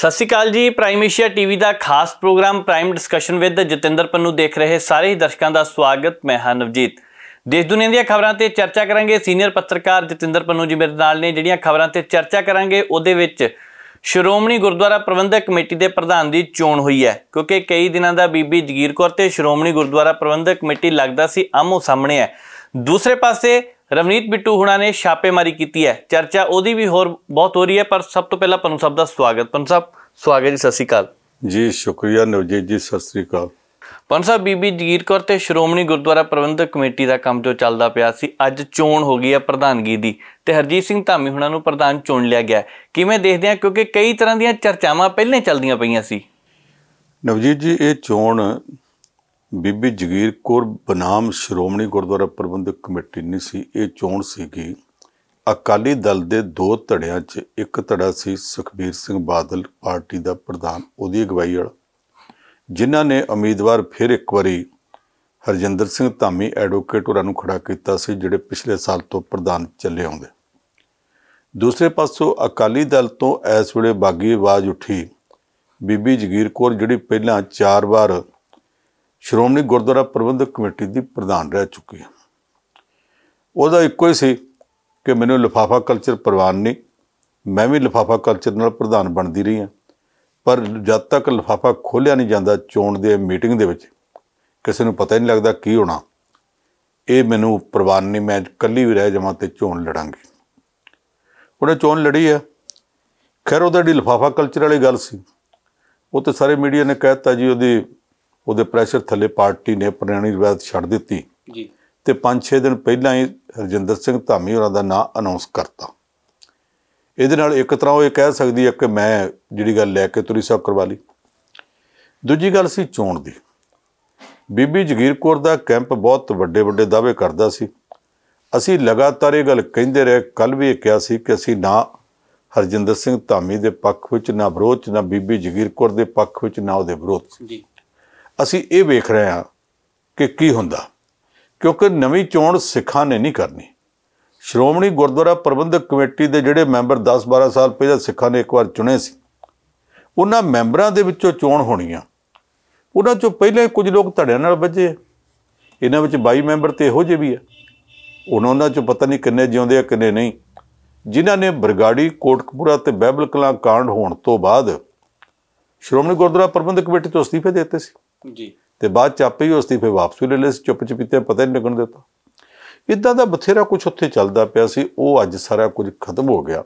ਸਤਿ ਸ਼੍ਰੀ ਅਕਾਲ ਜੀ prime Asia TV ਦਾ ਖਾਸ program prime discussion with Jatinder Pannu ਦੇਖ ਰਹੇ ਸਾਰੇ ਦਰਸ਼ਕਾਂ ਦਾ ਸਵਾਗਤ ਮੈਂ ਹਾਂ ਨਵਜੀਤ ਦੇਸ਼ ਦੁਨੀਆ ਦੀਆਂ ਖਬਰਾਂ ਤੇ ਚਰਚਾ ਕਰਾਂਗੇ ਸੀਨੀਅਰ ਪੱਤਰਕਾਰ ਜਤਿੰਦਰ ਪੰਨੂ ਜੀ ਮੇਰੇ ਨਾਲ ਨੇ ਜਿਹੜੀਆਂ ਖਬਰਾਂ ਤੇ ਚਰਚਾ ਕਰਾਂਗੇ ਉਹਦੇ ਵਿੱਚ ਸ਼੍ਰੋਮਣੀ ਗੁਰਦੁਆਰਾ ਪ੍ਰਬੰਧਕ ਕਮੇਟੀ ਦੇ ਪ੍ਰਧਾਨ ਦੀ ਚੋਣ ਹੋਈ ਹੈ ਕਿਉਂਕਿ ਕਈ ਦਿਨਾਂ ਦਾ ਬੀਬੀ ਜਗੀਰ ਕੌਰ ਤੇ ਸ਼੍ਰੋਮਣੀ ਗੁਰਦੁਆਰਾ ਪ੍ਰਬੰਧਕ ਕਮੇਟੀ ਲੱਗਦਾ ਸੀ ਆਮੋ ਸਾਹਮਣੇ ਹੈ ਦੂਸਰੇ ਪਾਸੇ ਰਵਨੀਤ ਬਿੱਟੂ ਹੁਣਾ ਨੇ ਛਾਪੇਮਾਰੀ ਕੀਤੀ ਹੈ ਚਰਚਾ ਉਹਦੀ ਵੀ ਹੋਰ ਬਹੁਤ ਹੋ ਰਹੀ ਹੈ ਪਰ ਸਭ ਤੋਂ ਪਹਿਲਾਂ ਪਨੂ ਸਾਹਿਬ ਦਾ ਸਵਾਗਤ ਪਨੂ ਸਾਹਿਬ ਸਵਾਗਤ ਜੀ ਸਤਿ ਸ਼੍ਰੀ ਅਕਾਲ ਜੀ ਸ਼ੁਕਰੀਆ ਨਵਜੀਤ ਜੀ ਸਤਿ ਸ਼੍ਰੀ ਅਕਾਲ ਪਨੂ ਸਾਹਿਬ ਬੀਬੀ ਜਗੀਰ ਕੌਰ ਤੇ ਸ਼੍ਰੋਮਣੀ ਗੁਰਦੁਆਰਾ ਪ੍ਰਬੰਧਕ ਕਮੇਟੀ ਦਾ ਕੰਮ ਜੋ ਚੱਲਦਾ ਪਿਆ ਸੀ ਅੱਜ ਚੋਣ ਹੋ ਗਈ ਹੈ ਪ੍ਰਧਾਨਗੀ ਦੀ ਤੇ ਹਰਜੀਤ ਸਿੰਘ ਧਾਮੀ ਹੁਣਾਂ ਨੂੰ ਪ੍ਰਧਾਨ ਚੁਣ ਲਿਆ ਗਿਆ ਕਿਵੇਂ ਦੇਖਦੇ ਆ ਕਿਉਂਕਿ ਕਈ ਤਰ੍ਹਾਂ ਦੀਆਂ ਚਰਚਾਵਾਂ ਪਹਿਲਾਂ ਚੱਲਦੀਆਂ ਪਈਆਂ ਸੀ ਨਵਜੀਤ ਜੀ ਇਹ ਚੋਣ ਬੀਬੀ ਜਗੀਰ ਕੌਰ ਬਨਾਮ ਸ਼੍ਰੋਮਣੀ ਗੁਰਦੁਆਰਾ ਪ੍ਰਬੰਧਕ ਕਮੇਟੀ ਨਹੀਂ ਸੀ ਇਹ ਚੋਣ ਸੀਗੀ ਅਕਾਲੀ ਦਲ ਦੇ ਦੋ ਧੜਿਆਂ 'ਚ ਇੱਕ ਧੜਾ ਸੀ ਸੁਖਬੀਰ ਸਿੰਘ ਬਾਦਲ ਪਾਰਟੀ ਦਾ ਪ੍ਰਧਾਨ ਉਹਦੀ ਅਗਵਾਈ ਵਾਲਾ ਜਿਨ੍ਹਾਂ ਨੇ ਉਮੀਦਵਾਰ ਫਿਰ ਇੱਕ ਵਾਰੀ ਹਰਜਿੰਦਰ ਸਿੰਘ ਧਾਮੀ ਐਡਵੋਕੇਟ ਹੋਰਾਂ ਨੂੰ ਖੜਾ ਕੀਤਾ ਸੀ ਜਿਹੜੇ ਪਿਛਲੇ ਸਾਲ ਤੋਂ ਪ੍ਰਧਾਨ ਚੱਲੇ ਆਉਂਦੇ ਦੂਸਰੇ ਪਾਸੋਂ ਅਕਾਲੀ ਦਲ ਤੋਂ ਇਸ ਵੇਲੇ ਬਾਗੀ ਆਵਾਜ਼ ਉੱਠੀ ਬੀਬੀ ਜਗੀਰ ਕੌਰ ਜਿਹੜੀ ਪਹਿਲਾਂ ਚਾਰ ਵਾਰ ਸ਼੍ਰੋਮਣੀ ਗੁਰਦੁਆਰਾ ਪ੍ਰਬੰਧਕ ਕਮੇਟੀ ਦੀ ਪ੍ਰਧਾਨ ਰਹਿ ਚੁੱਕੀ ਹੈ ਉਹਦਾ ਇੱਕੋ ਹੀ ਸੀ ਕਿ ਮੈਨੂੰ ਲਫਾਫਾ ਕਲਚਰ ਪ੍ਰਵਾਨ ਨਹੀਂ ਮੈਂ ਵੀ ਲਫਾਫਾ ਕਲਚਰ ਨਾਲ ਪ੍ਰਧਾਨ ਬਣਦੀ ਰਹੀ ਹਾਂ ਪਰ ਜਦ ਤੱਕ ਲਫਾਫਾ ਖੋਲਿਆ ਨਹੀਂ ਜਾਂਦਾ ਚੋਣ ਦੇ ਮੀਟਿੰਗ ਦੇ ਵਿੱਚ ਕਿਸੇ ਨੂੰ ਪਤਾ ਹੀ ਨਹੀਂ ਲੱਗਦਾ ਕੀ ਹੋਣਾ ਇਹ ਮੈਨੂੰ ਪ੍ਰਵਾਨ ਨਹੀਂ ਮੈਂ ਇਕੱਲੀ ਵੀ ਰਹਿ ਜਾਵਾਂ ਤੇ ਚੋਣ ਲੜਾਂਗੀ ਉਹਨੇ ਚੋਣ ਲੜੀ ਹੈ ਖੈਰ ਉਹਦਾ ਜਿਹੜੀ ਲਫਾਫਾ ਕਲਚਰ ਵਾਲੀ ਗੱਲ ਸੀ ਉਹ ਤੇ ਸਾਰੇ ਮੀਡੀਆ ਨੇ ਕਹਿਤਾ ਜੀ ਉਹਦੀ ਉਹਦੇ ਪ੍ਰੈਸ਼ਰ ਥੱਲੇ ਪਾਰਟੀ ਨੇ ਪੁਰਾਣੀ ਰਵਾਇਤ ਛੱਡ ਦਿੱਤੀ ਜੀ ਤੇ 5-6 ਦਿਨ ਪਹਿਲਾਂ ਹੀ ਹਰਜਿੰਦਰ ਸਿੰਘ ਧਾਮੀ ਹੋਰਾਂ ਦਾ ਨਾਂ ਅਨਾਉਂਸ ਕਰਤਾ ਇਹਦੇ ਨਾਲ ਇੱਕ ਤਰ੍ਹਾਂ ਉਹ ਇਹ ਕਹਿ ਸਕਦੀ ਹੈ ਕਿ ਮੈਂ ਜਿਹੜੀ ਗੱਲ ਲੈ ਕੇ ਤੁਰੀ ਸਾਹਿਬ ਕਰਵਾ ਲਈ ਦੂਜੀ ਗੱਲ ਸੀ ਚੋਣ ਦੀ ਬੀਬੀ ਜਗੀਰ ਕੌਰ ਦਾ ਕੈਂਪ ਬਹੁਤ ਵੱਡੇ ਵੱਡੇ ਦਾਅਵੇ ਕਰਦਾ ਸੀ ਅਸੀਂ ਲਗਾਤਾਰ ਇਹ ਗੱਲ ਕਹਿੰਦੇ ਰਹੇ ਕੱਲ ਵੀ ਕਿਹਾ ਸੀ ਕਿ ਅਸੀਂ ਨਾ ਹਰਜਿੰਦਰ ਸਿੰਘ ਧਾਮੀ ਦੇ ਪੱਖ ਵਿੱਚ ਨਾ ਵਿਰੋਧ ਚ ਨਾ ਬੀਬੀ ਜਗੀਰ ਕੌਰ ਦੇ ਪੱਖ ਵਿੱਚ ਨਾ ਉਹਦੇ ਵਿਰੋਧ ਜੀ ਅਸੀਂ ਇਹ ਵੇਖ ਰਹੇ ਹਾਂ ਕਿ ਕੀ ਹੁੰਦਾ ਕਿਉਂਕਿ ਨਵੀਂ ਚੋਣ ਸਿੱਖਾਂ ਨੇ ਨਹੀਂ ਕਰਨੀ ਸ਼੍ਰੋਮਣੀ ਗੁਰਦੁਆਰਾ ਪ੍ਰਬੰਧਕ ਕਮੇਟੀ ਦੇ ਜਿਹੜੇ ਮੈਂਬਰ 10-12 ਸਾਲ ਪਹਿਲਾਂ ਸਿੱਖਾਂ ਨੇ ਇੱਕ ਵਾਰ ਚੁਣੇ ਸੀ ਉਹਨਾਂ ਮੈਂਬਰਾਂ ਦੇ ਵਿੱਚੋਂ ਚੋਣ ਹੋਣੀ ਆ ਉਹਨਾਂ ਚੋਂ ਪਹਿਲੇ ਕੁਝ ਲੋਕ ਧੜਿਆਂ ਨਾਲ ਵੱਜੇ ਇਹਨਾਂ ਵਿੱਚ 22 ਮੈਂਬਰ ਤੇ ਇਹੋ ਜਿਹੇ ਵੀ ਆ ਉਹਨਾਂ ਉਹਨਾਂ ਚੋਂ ਪਤਾ ਨਹੀਂ ਕਿੰਨੇ ਜਿਉਂਦੇ ਆ ਕਿੰਨੇ ਨਹੀਂ ਜਿਨ੍ਹਾਂ ਨੇ ਬਰਗਾੜੀ ਕੋਟਕਪੂਰਾ ਤੇ ਬਹਿਬਲ ਕਲਾਂ ਕਾਂਡ ਹੋਣ ਤੋਂ ਬਾਅਦ ਸ਼੍ਰੋਮਣੀ ਗੁਰਦੁਆਰਾ ਪ੍ਰਬੰਧਕ ਕਮੇਟੀ ਤੋਂ ਅਸਤੀਫੇ ਦਿੱਤੇ ਸੀ ਜੀ ਤੇ ਬਾਅਦ ਚ ਆਪੇ ਹੀ ਉਸ ਦੀ ਫਿਰ ਵਾਪਸ ਵੀ ਲੈ ਲੈ ਸੀ ਚੁੱਪ ਤੇ ਪਤਾ ਨਹੀਂ ਲੱਗਣ ਦਿੱਤਾ ਇਦਾਂ ਦਾ ਬਥੇਰਾ ਕੁਝ ਉੱਥੇ ਚੱਲਦਾ ਪਿਆ ਸੀ ਉਹ ਅੱਜ ਸਾਰਾ ਕੁਝ ਖਤਮ ਹੋ ਗਿਆ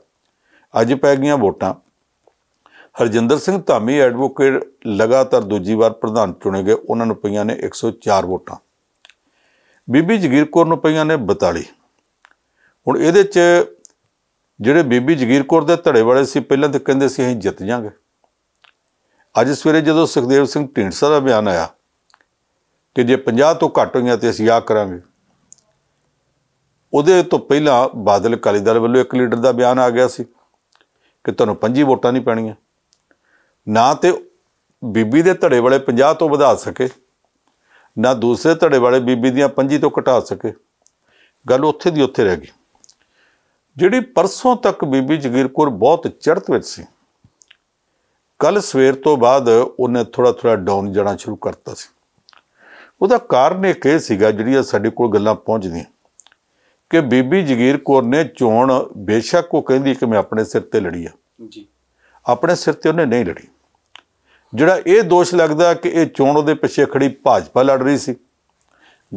ਅੱਜ ਪੈ ਗਈਆਂ ਵੋਟਾਂ ਹਰਜਿੰਦਰ ਸਿੰਘ ਧਾਮੀ ਐਡਵੋਕੇਟ ਲਗਾਤਾਰ ਦੂਜੀ ਵਾਰ ਪ੍ਰਧਾਨ ਚੁਣੇ ਗਏ ਉਹਨਾਂ ਨੂੰ ਪਈਆਂ ਨੇ 104 ਵੋਟਾਂ ਬੀਬੀ ਜਗੀਰ ਕੌਰ ਨੂੰ ਪਈਆਂ ਨੇ 42 ਹੁਣ ਇਹਦੇ 'ਚ ਜਿਹੜੇ ਬੀਬੀ ਜਗੀਰ ਕੌਰ ਦੇ ਧੜੇ ਵਾਲੇ ਸੀ ਪਹਿਲਾਂ ਤਾਂ ਕਹਿੰਦੇ ਸੀ ਅਸੀਂ ਜਿੱਤ ਜਾਾਂਗੇ ਅੱਜ ਸਵੇਰੇ ਜਦੋਂ ਸੁਖਦੇਵ ਸਿੰਘ ਢੀਂਡਸਾ ਦਾ ਬਿਆਨ ਆਇਆ ਕਿ ਜੇ 50 ਤੋਂ ਘੱਟ ਹੋਈਆਂ ਤੇ ਅਸੀਂ ਆ ਕਰਾਂਗੇ ਉਹਦੇ ਤੋਂ ਪਹਿਲਾਂ ਬਾਦਲ ਅਕਾਲੀ ਦਲ ਵੱਲੋਂ ਇੱਕ ਲੀਡਰ ਦਾ ਬਿਆਨ ਆ ਗਿਆ ਸੀ ਕਿ ਤੁਹਾਨੂੰ 25 ਵੋਟਾਂ ਨਹੀਂ ਪੈਣੀਆਂ ਨਾ ਤੇ ਬੀਬੀ ਦੇ ਧੜੇ ਵਾਲੇ 50 ਤੋਂ ਵਧਾ ਸਕੇ ਨਾ ਦੂਸਰੇ ਧੜੇ ਵਾਲੇ ਬੀਬੀ ਦੀਆਂ 25 ਤੋਂ ਘਟਾ ਸਕੇ ਗੱਲ ਉੱਥੇ ਦੀ ਉੱਥੇ ਰਹਿ ਗਈ ਜਿਹੜੀ ਪਰਸੋਂ ਤੱਕ ਬੀਬੀ ਜਗੀਰਪੁਰ ਬਹੁਤ ਚੜਤ ਵਿੱਚ ਸੀ ਕੱਲ ਸਵੇਰ ਤੋਂ ਬਾਅਦ ਉਹਨੇ ਥੋੜਾ ਥੋੜਾ ਡਾਊਨ ਜਾਣਾ ਸ਼ੁਰੂ ਕਰਤਾ ਸੀ ਉਹਦਾ ਕਾਰਨ ਇਹ ਕਿ ਸੀਗਾ ਜਿਹੜੀਆਂ ਸਾਡੇ ਕੋਲ ਗੱਲਾਂ ਪਹੁੰਚਦੀਆਂ ਕਿ ਬੀਬੀ ਜਗੀਰ ਕੌਰ ਨੇ ਚੋਣ ਬੇਸ਼ੱਕ ਉਹ ਕਹਿੰਦੀ ਕਿ ਮੈਂ ਆਪਣੇ ਸਿਰ ਤੇ ਲੜੀ ਆ ਜੀ ਆਪਣੇ ਸਿਰ ਤੇ ਉਹਨੇ ਨਹੀਂ ਲੜੀ ਜਿਹੜਾ ਇਹ ਦੋਸ਼ ਲੱਗਦਾ ਕਿ ਇਹ ਚੋਣ ਉਹਦੇ ਪਿੱਛੇ ਖੜੀ ਭਾਜਪਾ ਲੜ ਰਹੀ ਸੀ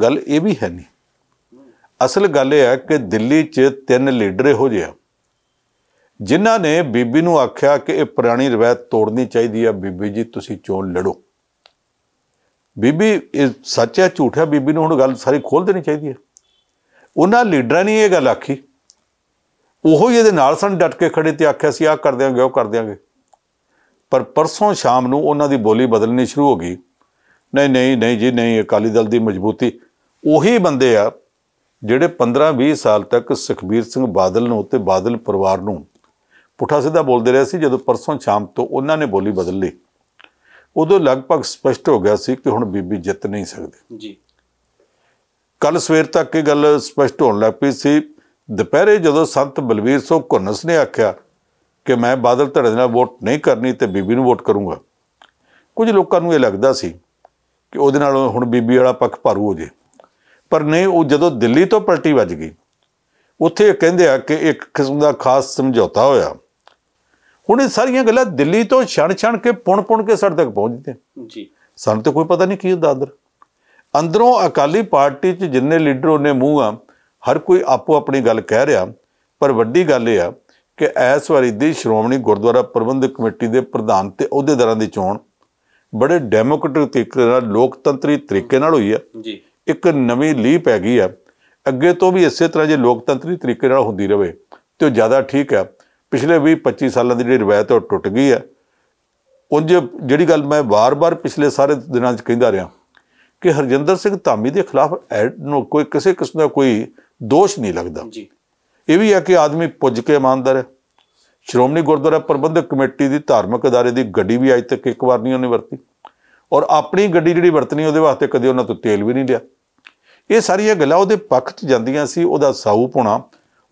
ਗੱਲ ਇਹ ਵੀ ਹੈ ਨਹੀਂ ਅਸਲ ਗੱਲ ਇਹ ਹੈ ਕਿ ਦਿੱਲੀ 'ਚ ਤਿੰਨ ਲੀਡਰ ਹੋ ਜਿਆ ਜਿਨ੍ਹਾਂ ਨੇ ਬੀਬੀ ਨੂੰ ਆਖਿਆ ਕਿ ਇਹ ਪੁਰਾਣੀ ਰਵਾਇਤ ਤੋੜਨੀ ਚਾਹੀਦੀ ਆ ਬੀਬੀ ਜੀ ਤੁਸੀਂ ਚੋਣ ਲੜੋ ਬੀਬੀ ਇਹ ਸੱਚ ਹੈ ਝੂਠ ਹੈ ਬੀਬੀ ਨੂੰ ਹੁਣ ਗੱਲ ਸਾਰੀ ਖੋਲ ਦੇਣੀ ਚਾਹੀਦੀ ਹੈ ਉਹਨਾਂ ਲੀਡਰਾਂ ਨੇ ਇਹ ਗੱਲ ਆਖੀ ਉਹੋ ਹੀ ਇਹਦੇ ਨਾਲ ਸਨ ਡਟ ਕੇ ਖੜੇ ਤੇ ਆਖਿਆ ਸੀ ਆਹ ਕਰ ਦਿਆਂਗੇ ਉਹ ਕਰ ਦਿਆਂਗੇ ਪਰ ਪਰਸੋਂ ਸ਼ਾਮ ਨੂੰ ਉਹਨਾਂ ਦੀ ਬੋਲੀ ਬਦਲਣੀ ਸ਼ੁਰੂ ਹੋ ਗਈ ਨਹੀਂ ਨਹੀਂ ਨਹੀਂ ਜੀ ਨਹੀਂ ਅਕਾਲੀ ਦਲ ਦੀ ਮਜ਼ਬੂਤੀ ਉਹੀ ਬੰਦੇ ਆ ਜਿਹੜੇ 15-20 ਸਾਲ ਤੱਕ ਸੁਖਬੀਰ ਸਿੰਘ ਬਾਦਲ ਨੂੰ ਤੇ ਬਾਦਲ ਪਰਿਵਾਰ ਨੂੰ ਪੁੱਠਾ ਸਿੱਧਾ ਬੋਲਦੇ ਰਹੇ ਸੀ ਜਦੋਂ ਪਰਸੋਂ ਸ਼ਾਮ ਤੋਂ ਉਹਨਾਂ ਨੇ ਬੋਲੀ ਬਦਲ ਲਈ ਉਦੋਂ ਲਗਭਗ ਸਪਸ਼ਟ ਹੋ ਗਿਆ ਸੀ ਕਿ ਹੁਣ ਬੀਬੀ ਜਿੱਤ ਨਹੀਂ ਸਕਦੀ ਜੀ ਕੱਲ ਸਵੇਰ ਤੱਕ ਇਹ ਗੱਲ ਸਪਸ਼ਟ ਹੋਣ ਲੱਗ ਪਈ ਸੀ ਦੁਪਹਿਰੇ ਜਦੋਂ ਸੰਤ ਬਲਵੀਰ ਸਿੰਘ ਘੁੰਨਸ ਨੇ ਆਖਿਆ ਕਿ ਮੈਂ ਬਾਦਲ ਧੜੇ ਨਾਲ ਵੋਟ ਨਹੀਂ ਕਰਨੀ ਤੇ ਬੀਬੀ ਨੂੰ ਵੋਟ ਕਰੂੰਗਾ ਕੁਝ ਲੋਕਾਂ ਨੂੰ ਇਹ ਲੱਗਦਾ ਸੀ ਕਿ ਉਹਦੇ ਨਾਲ ਹੁਣ ਬੀਬੀ ਵਾਲਾ ਪੱਖ ਭਾਰੂ ਹੋ ਜੇ ਪਰ ਨਹੀਂ ਉਹ ਜਦੋਂ ਦਿੱਲੀ ਤੋਂ ਪਲਟੀ ਵੱਜ ਗਈ ਉੱਥੇ ਕਹਿੰਦੇ ਆ ਕਿ ਇੱਕ ਕਿਸਮ ਦਾ ਖਾਸ ਸਮਝੌਤਾ ਹੋਇਆ ਹੁਣ ਇਹ ਸਾਰੀਆਂ ਗੱਲਾਂ ਦਿੱਲੀ ਤੋਂ ਛਣ ਛਣ ਕੇ ਪੁਣ ਪੁਣ ਕੇ ਸੜ ਤੱਕ ਆ ਜੀ ਸਾਨੂੰ ਤਾਂ ਕੋਈ ਪਤਾ ਨਹੀਂ ਕੀ ਹੁੰਦਾ ਅੰਦਰ ਅੰਦਰੋਂ ਅਕਾਲੀ ਪਾਰਟੀ 'ਚ ਜਿੰਨੇ ਲੀਡਰ ਉਹਨੇ ਮੂੰਹ ਆ ਹਰ ਕੋਈ ਆਪੋ ਆਪਣੀ ਗੱਲ ਕਹਿ ਰਿਹਾ ਪਰ ਵੱਡੀ ਗੱਲ ਇਹ ਆ ਕਿ ਇਸ ਵਾਰੀ ਦੀ ਸ਼੍ਰੋਮਣੀ ਗੁਰਦੁਆਰਾ ਪ੍ਰਬੰਧਕ ਕਮੇਟੀ ਦੇ ਪ੍ਰਧਾਨ ਤੇ ਅਹੁਦੇਦਾਰਾਂ ਦੀ ਚੋਣ ਬੜੇ ਡੈਮੋਕ੍ਰੈਟਿਕ ਤਰੀਕੇ ਨਾਲ ਲੋਕਤੰਤਰੀ ਤਰੀਕੇ ਨਾਲ ਹੋਈ ਆ ਜੀ ਇੱਕ ਨਵੀਂ ਲੀਪ ਹੈਗੀ ਆ ਅੱਗੇ ਤੋਂ ਵੀ ਇਸੇ ਤਰ੍ਹਾਂ ਜੇ ਲੋਕਤੰਤਰੀ ਤਰੀਕੇ ਨਾਲ ਹੁੰਦੀ ਰਹੇ ਤੇ ਉਹ ਜ਼ਿਆਦਾ ਠੀਕ ਹੈ ਪਿਛਲੇ 20-25 ਸਾਲਾਂ ਦੀ ਜਿਹੜੀ ਰਵਾਇਤ ਉਹ ਟੁੱਟ ਗਈ ਹੈ ਉੰਜ ਜਿਹੜੀ ਗੱਲ ਮੈਂ ਵਾਰ-ਵਾਰ ਪਿਛਲੇ ਸਾਰੇ ਦਿਨਾਂ 'ਚ ਕਹਿੰਦਾ ਰਿਹਾ ਕਿ ਹਰਜਿੰਦਰ ਸਿੰਘ ਧਾਮੀ ਦੇ ਖਿਲਾਫ ਨੂੰ ਕੋਈ ਕਿਸੇ ਕਿਸਮ ਦਾ ਕੋਈ ਦੋਸ਼ ਨਹੀਂ ਲੱਗਦਾ ਜੀ ਇਹ ਵੀ ਹੈ ਕਿ ਆਦਮੀ ਪੁੱਜ ਕੇ ਇਮਾਨਦਾਰ ਹੈ ਸ਼੍ਰੋਮਣੀ ਗੁਰਦੁਆਰਾ ਪ੍ਰਬੰਧਕ ਕਮੇਟੀ ਦੀ ਧਾਰਮਿਕ ਅਦਾਰੇ ਦੀ ਗੱਡੀ ਵੀ ਅੱਜ ਤੱਕ ਇੱਕ ਵਾਰ ਨਹੀਂ ਉਹਨੇ ਵਰਤੀ ਔਰ ਆਪਣੀ ਗੱਡੀ ਜਿਹੜੀ ਵਰਤਣੀ ਉਹਦੇ ਵਾਸਤੇ ਕਦੇ ਉਹਨਾਂ ਤੋਂ ਤੇਲ ਵੀ ਨਹੀਂ ਲਿਆ ਇਹ ਸਾਰੀਆਂ ਗੱਲਾਂ ਉਹਦੇ ਪੱਖ 'ਚ ਜਾਂਦੀਆਂ ਸੀ ਉਹਦਾ ਸਾਊਪ ਹੋਣਾ